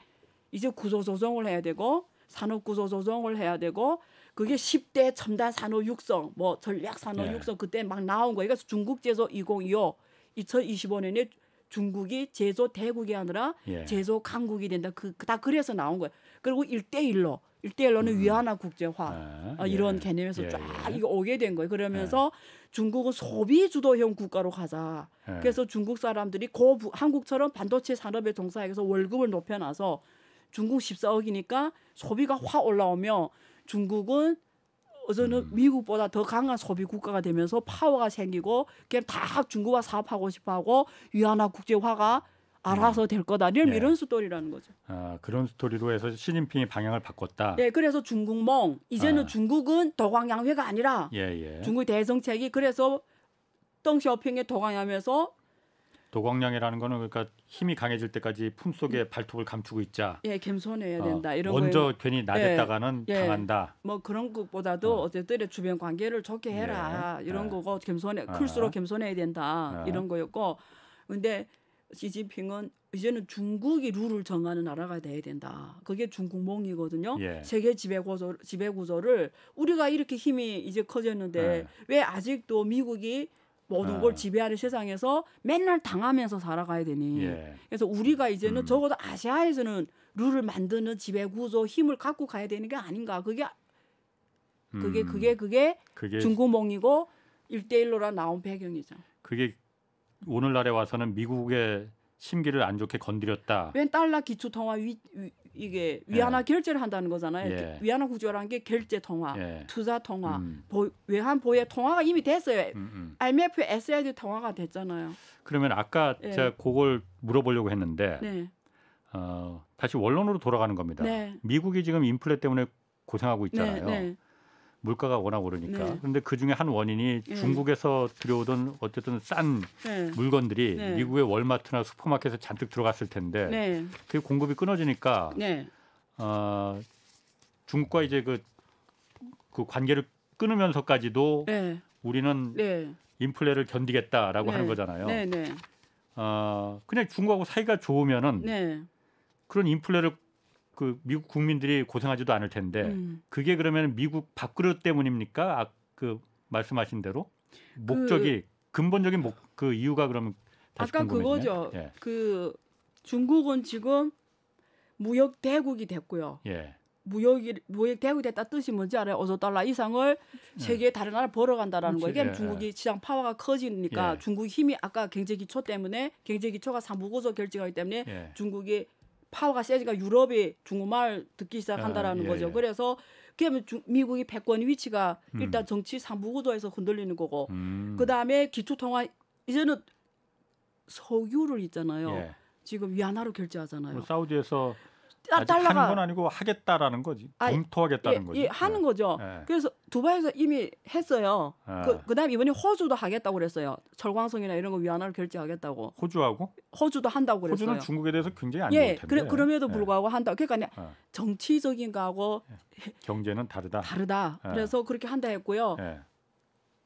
이제 구조조정을 해야 되고 산업구조조정을 해야 되고 그게 10대 첨단 산업 육성 뭐 전략 산업 예. 육성 그때 막 나온 거예요. 그래서 중국 제조 2025 2025년에 중국이 제조 대국이 아니라 예. 제조 강국이 된다. 그 다 그래서 나온 거예요. 그리고 일대일로일대일로는 음. 위안화 국제화 아, 어, 이런 예. 개념에서 예. 쫙 예. 이거 오게 된 거예요. 그러면서 예. 중국은 소비 주도형 국가로 가자. 예. 그래서 중국 사람들이 고부 한국처럼 반도체 산업에 종사해서 월급을 높여놔서 중국 14억이니까 소비가 확 올라오며 중국은 어서는 음. 미국보다 더 강한 소비 국가가 되면서 파워가 생기고 그냥 다 중국과 사업하고 싶어하고 위안화 국제화가 알아서 음. 될 거다. 이런 예. 네. 이런 스토리라는 거죠. 아 그런 스토리로 해서 시진핑이 방향을 바꿨다. 네, 그래서 중국몽 이제는 아. 중국은 더광양회가 아니라 예, 예. 중국 대정책이 그래서 덩샤오핑의 더광양에서 도광량이라는 거는 그러니까 힘이 강해질 때까지 품 속에 음. 발톱을 감추고 있자. 예, 겸손해야 어, 된다. 어, 이런 먼저 거에, 괜히 예, 나댔다가는 예, 당한다. 뭐 그런 것보다도 어. 쨌든 주변 관계를 적게 해라. 예, 이런 예. 거고 겸손해 아. 클수록 겸손해야 된다. 아. 이런 거였고. 근데 시진핑은 이제는 중국이 룰을 정하는 나라가 돼야 된다. 그게 중국몽이거든요. 예. 세계 지배 구조 지배 구조를 우리가 이렇게 힘이 이제 커졌는데 예. 왜 아직도 미국이 모든 걸 네. 지배하는 세상에서 맨날 당하면서 살아가야 되니. 예. 그래서 우리가 이제는 음. 적어도 아시아에서는 룰을 만드는 지배 구조 힘을 갖고 가야 되는 게 아닌가. 그게 아, 음. 그게 그게 그게, 그게 중국몽이고 일대일로라 나온 배경이죠. 그게 오늘날에 와서는 미국의 심기를 안 좋게 건드렸다. 웬 달러 기초 통화 위, 위, 이게 예. 위안화 예. 결제를 한다는 거잖아요. 예. 위안화 구조라는 게 결제 통화, 예. 투자 통화, 음. 보, 외환 보유 통화가 이미 됐어요. 음, 음. IMF, SID 통화가 됐잖아요. 그러면 아까 예. 제가 그걸 물어보려고 했는데 네. 어, 다시 원론으로 돌아가는 겁니다. 네. 미국이 지금 인플레 때문에 고생하고 네, 있잖아요. 네, 물가가 워낙 오르니까. 네. 그런데 그 중에 한 원인이 네. 중국에서 들여오던 어쨌든 싼 네. 물건들이 네. 미국의 월마트나 슈퍼마켓에 잔뜩 들어갔을 텐데 그 공급이 끊어지니까 네. 어, 중국과 이제 그, 그 관계를 끊으면서까지도 우리는 인플레를 견디겠다라고 하는 거잖아요. 네. 네. 어, 그냥 중국하고 사이가 좋으면은 그런 인플레를 그 미국 국민들이 고생하지도 않을 텐데 음. 그게 그러면 미국 밥그릇 때문입니까? 아, 그 말씀하신 대로 목적이 그, 근본적인 목, 그 이유가 그러면 아까 그거죠. 예. 그 중국은 지금 무역 대국이 됐고요. 예. 무역이 무역 대국이 됐다 뜻이 뭔지 알아요? 어서 달러 이상을 예. 세계 다른 나라 벌어간다라는 거예요. 이게 그러니까 중국이 예, 예. 시장 파워가 커지니까 중국 힘이 아까 경제 기초 때문에 경제 기초가 상부고소 결정하기 때문에 중국이 파워가 세지가 유럽이 중국말 듣기 시작한다라는 아, 예, 거죠. 예. 그래서 그러면 중, 미국이 패권 위치가 음. 일단 정치 상부 구도에서 흔들리는 거고 음. 그다음에 기초 통화 이제는 석유를 있잖아요. 예. 지금 위안화로 결제하잖아요. 뭐 사우디에서 따, 아, 달러가 하건 아니고 하겠다라는 거지. 아, 검토하겠다는 아, 거지. 예, 하는 예. 거죠. 예. 그래서 두바이에서 이미 했어요. 예. 그, 그다음에 이번에 호주도 하겠다고 그랬어요. 철광석이나 이런 거 위안화를 결제하겠다고. 호주하고? 호주도 한다고 그랬어요. 호주는 중국에 대해서 굉장히 안 예, 좋을 텐데. 그래, 그럼에도 불구하고 한다. 그러니까 정치적인 거하고 경제는 다르다. 다르다. 그래서 그렇게 한다 했고요.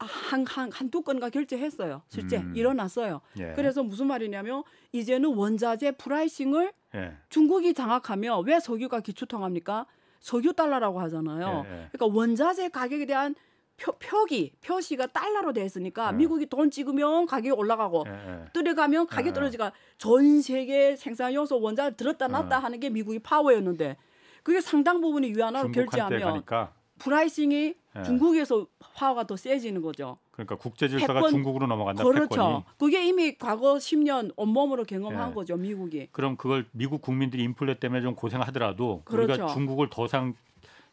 한, 한, 한두 건가 결제했어요. 실제 음. 일어났어요. 예. 그래서 무슨 말이냐면 이제는 원자재 프라이싱을 예. 중국이 장악하며 왜 석유가 기초통합니까? 석유 달러라고 하잖아요. 예. 예. 그러니까 원자재 가격에 대한 표, 표기, 표시가 달러로 돼 있으니까 예. 미국이 돈 찍으면 가격이 올라가고 떨어가면 예, 가격이 떨어지니전 세계 생산요소 원자를 들었다 놨다 어. 하는 게 미국의 파워였는데 그게 상당 부분이 위안화로 결제하면 프라이싱이 예. 중국에서 화가 더 세지는 거죠. 그러니까 국제 질서가 패권, 중국으로 넘어간다. 그렇죠. 패권이. 그게 이미 과거 10년 온몸으로 경험한 예. 거죠, 미국이. 그럼 그걸 미국 국민들이 인플레 때문에 좀 고생하더라도 그렇죠. 우리가 중국을 더상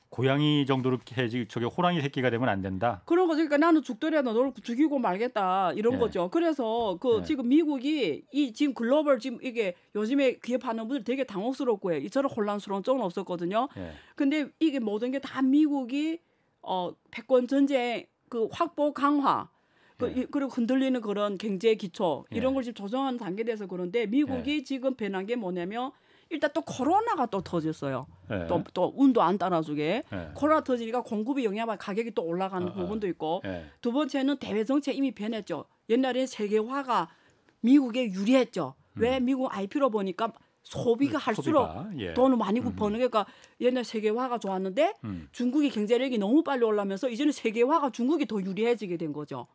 고양이 정도로 해지 저게 호랑이 새끼가 되면 안 된다. 그런 거죠. 그러니까 나는 죽더라도 너를 죽이고 말겠다 이런 네. 거죠. 그래서 그 네. 지금 미국이 이 지금 글로벌 지금 이게 요즘에 기업하는 분들 되게 당혹스럽고 해. 이처럼 혼란스러운 쪽은 없었거든요. 네. 근데 이게 모든 게 다 미국이 어 패권 전쟁 그 확보 강화 그, 예. 그리고 흔들리는 그런 경제 기초 이런 네. 걸 지금 조정하는 단계돼서 그런데 미국이 예. 지금 변한 게 뭐냐면 일단 또 코로나가 또 터졌어요. 예. 또, 또 운도 안 따라주게 예. 코로나 터지니까 공급이 영향받아 가격이 또 올라가는 어, 부분도 있고 예. 두 번째는 대외 정책 이미 변했죠. 옛날에 세계화가 미국에 유리했죠. 음. 왜 미국 IP로 보니까 소비가 음, 할수록 소비가, 예. 돈을 많이 음. 버는 게 그러니까 옛날 세계화가 좋았는데 음. 중국이 경제력이 너무 빨리 올라면서 이제는 세계화가 중국이 더 유리해지게 된 거죠.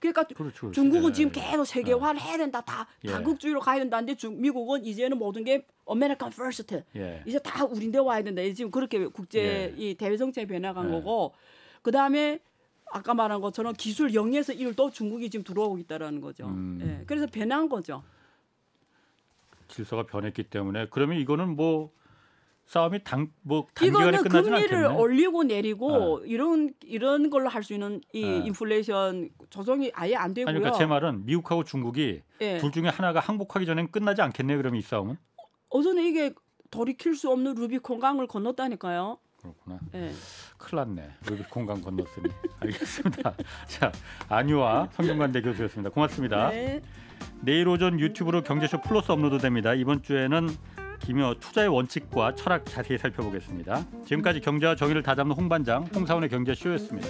그러니까 그렇죠. 그렇죠. 중국은 예, 지금 계속 세계화를 예. 해야 된다. 다 다국주의로 예. 가야 된다는데 중, 미국은 이제는 모든 게 아메리칸 퍼스트. 예. 이제 다 우린데 와야 된다. 지금 그렇게 국제 이 대외 정책이 변화간 거고 그다음에 아까 말한 것처럼 기술 영에서 일도 중국이 지금 들어오고 있다라는 거죠. 음. 예. 그래서 변한 거죠. 질서가 변했기 때문에 그러면 이거는 뭐 싸움이 당, 뭐 단기간에 이거는 끝나지는 금리를 올리고 내리고 네. 이런 이런 걸로 할 수 있는 이 네. 인플레이션 조정이 아예 안 되고요. 아니, 그러니까 제 말은 미국하고 중국이 네. 둘 중에 하나가 항복하기 전엔 끝나지 않겠네요. 그러면 이 싸움은? 어, 어제는 이게 돌이킬 수 없는 루비콘 강을 건넜다니까요. 그렇구나. 네. 큰일 났네. 루비콘 강 건넜으니. [LAUGHS] 알겠습니다. 자, 안유아 성균관대 교수였습니다. 고맙습니다. 네. 내일 오전 유튜브로 경제쇼 플러스 업로드됩니다. 이번 주에는 김여 투자의 원칙과 철학 자세히 살펴보겠습니다. 지금까지 경제와 정의를 다잡는 홍반장 홍사원의 경제쇼였습니다.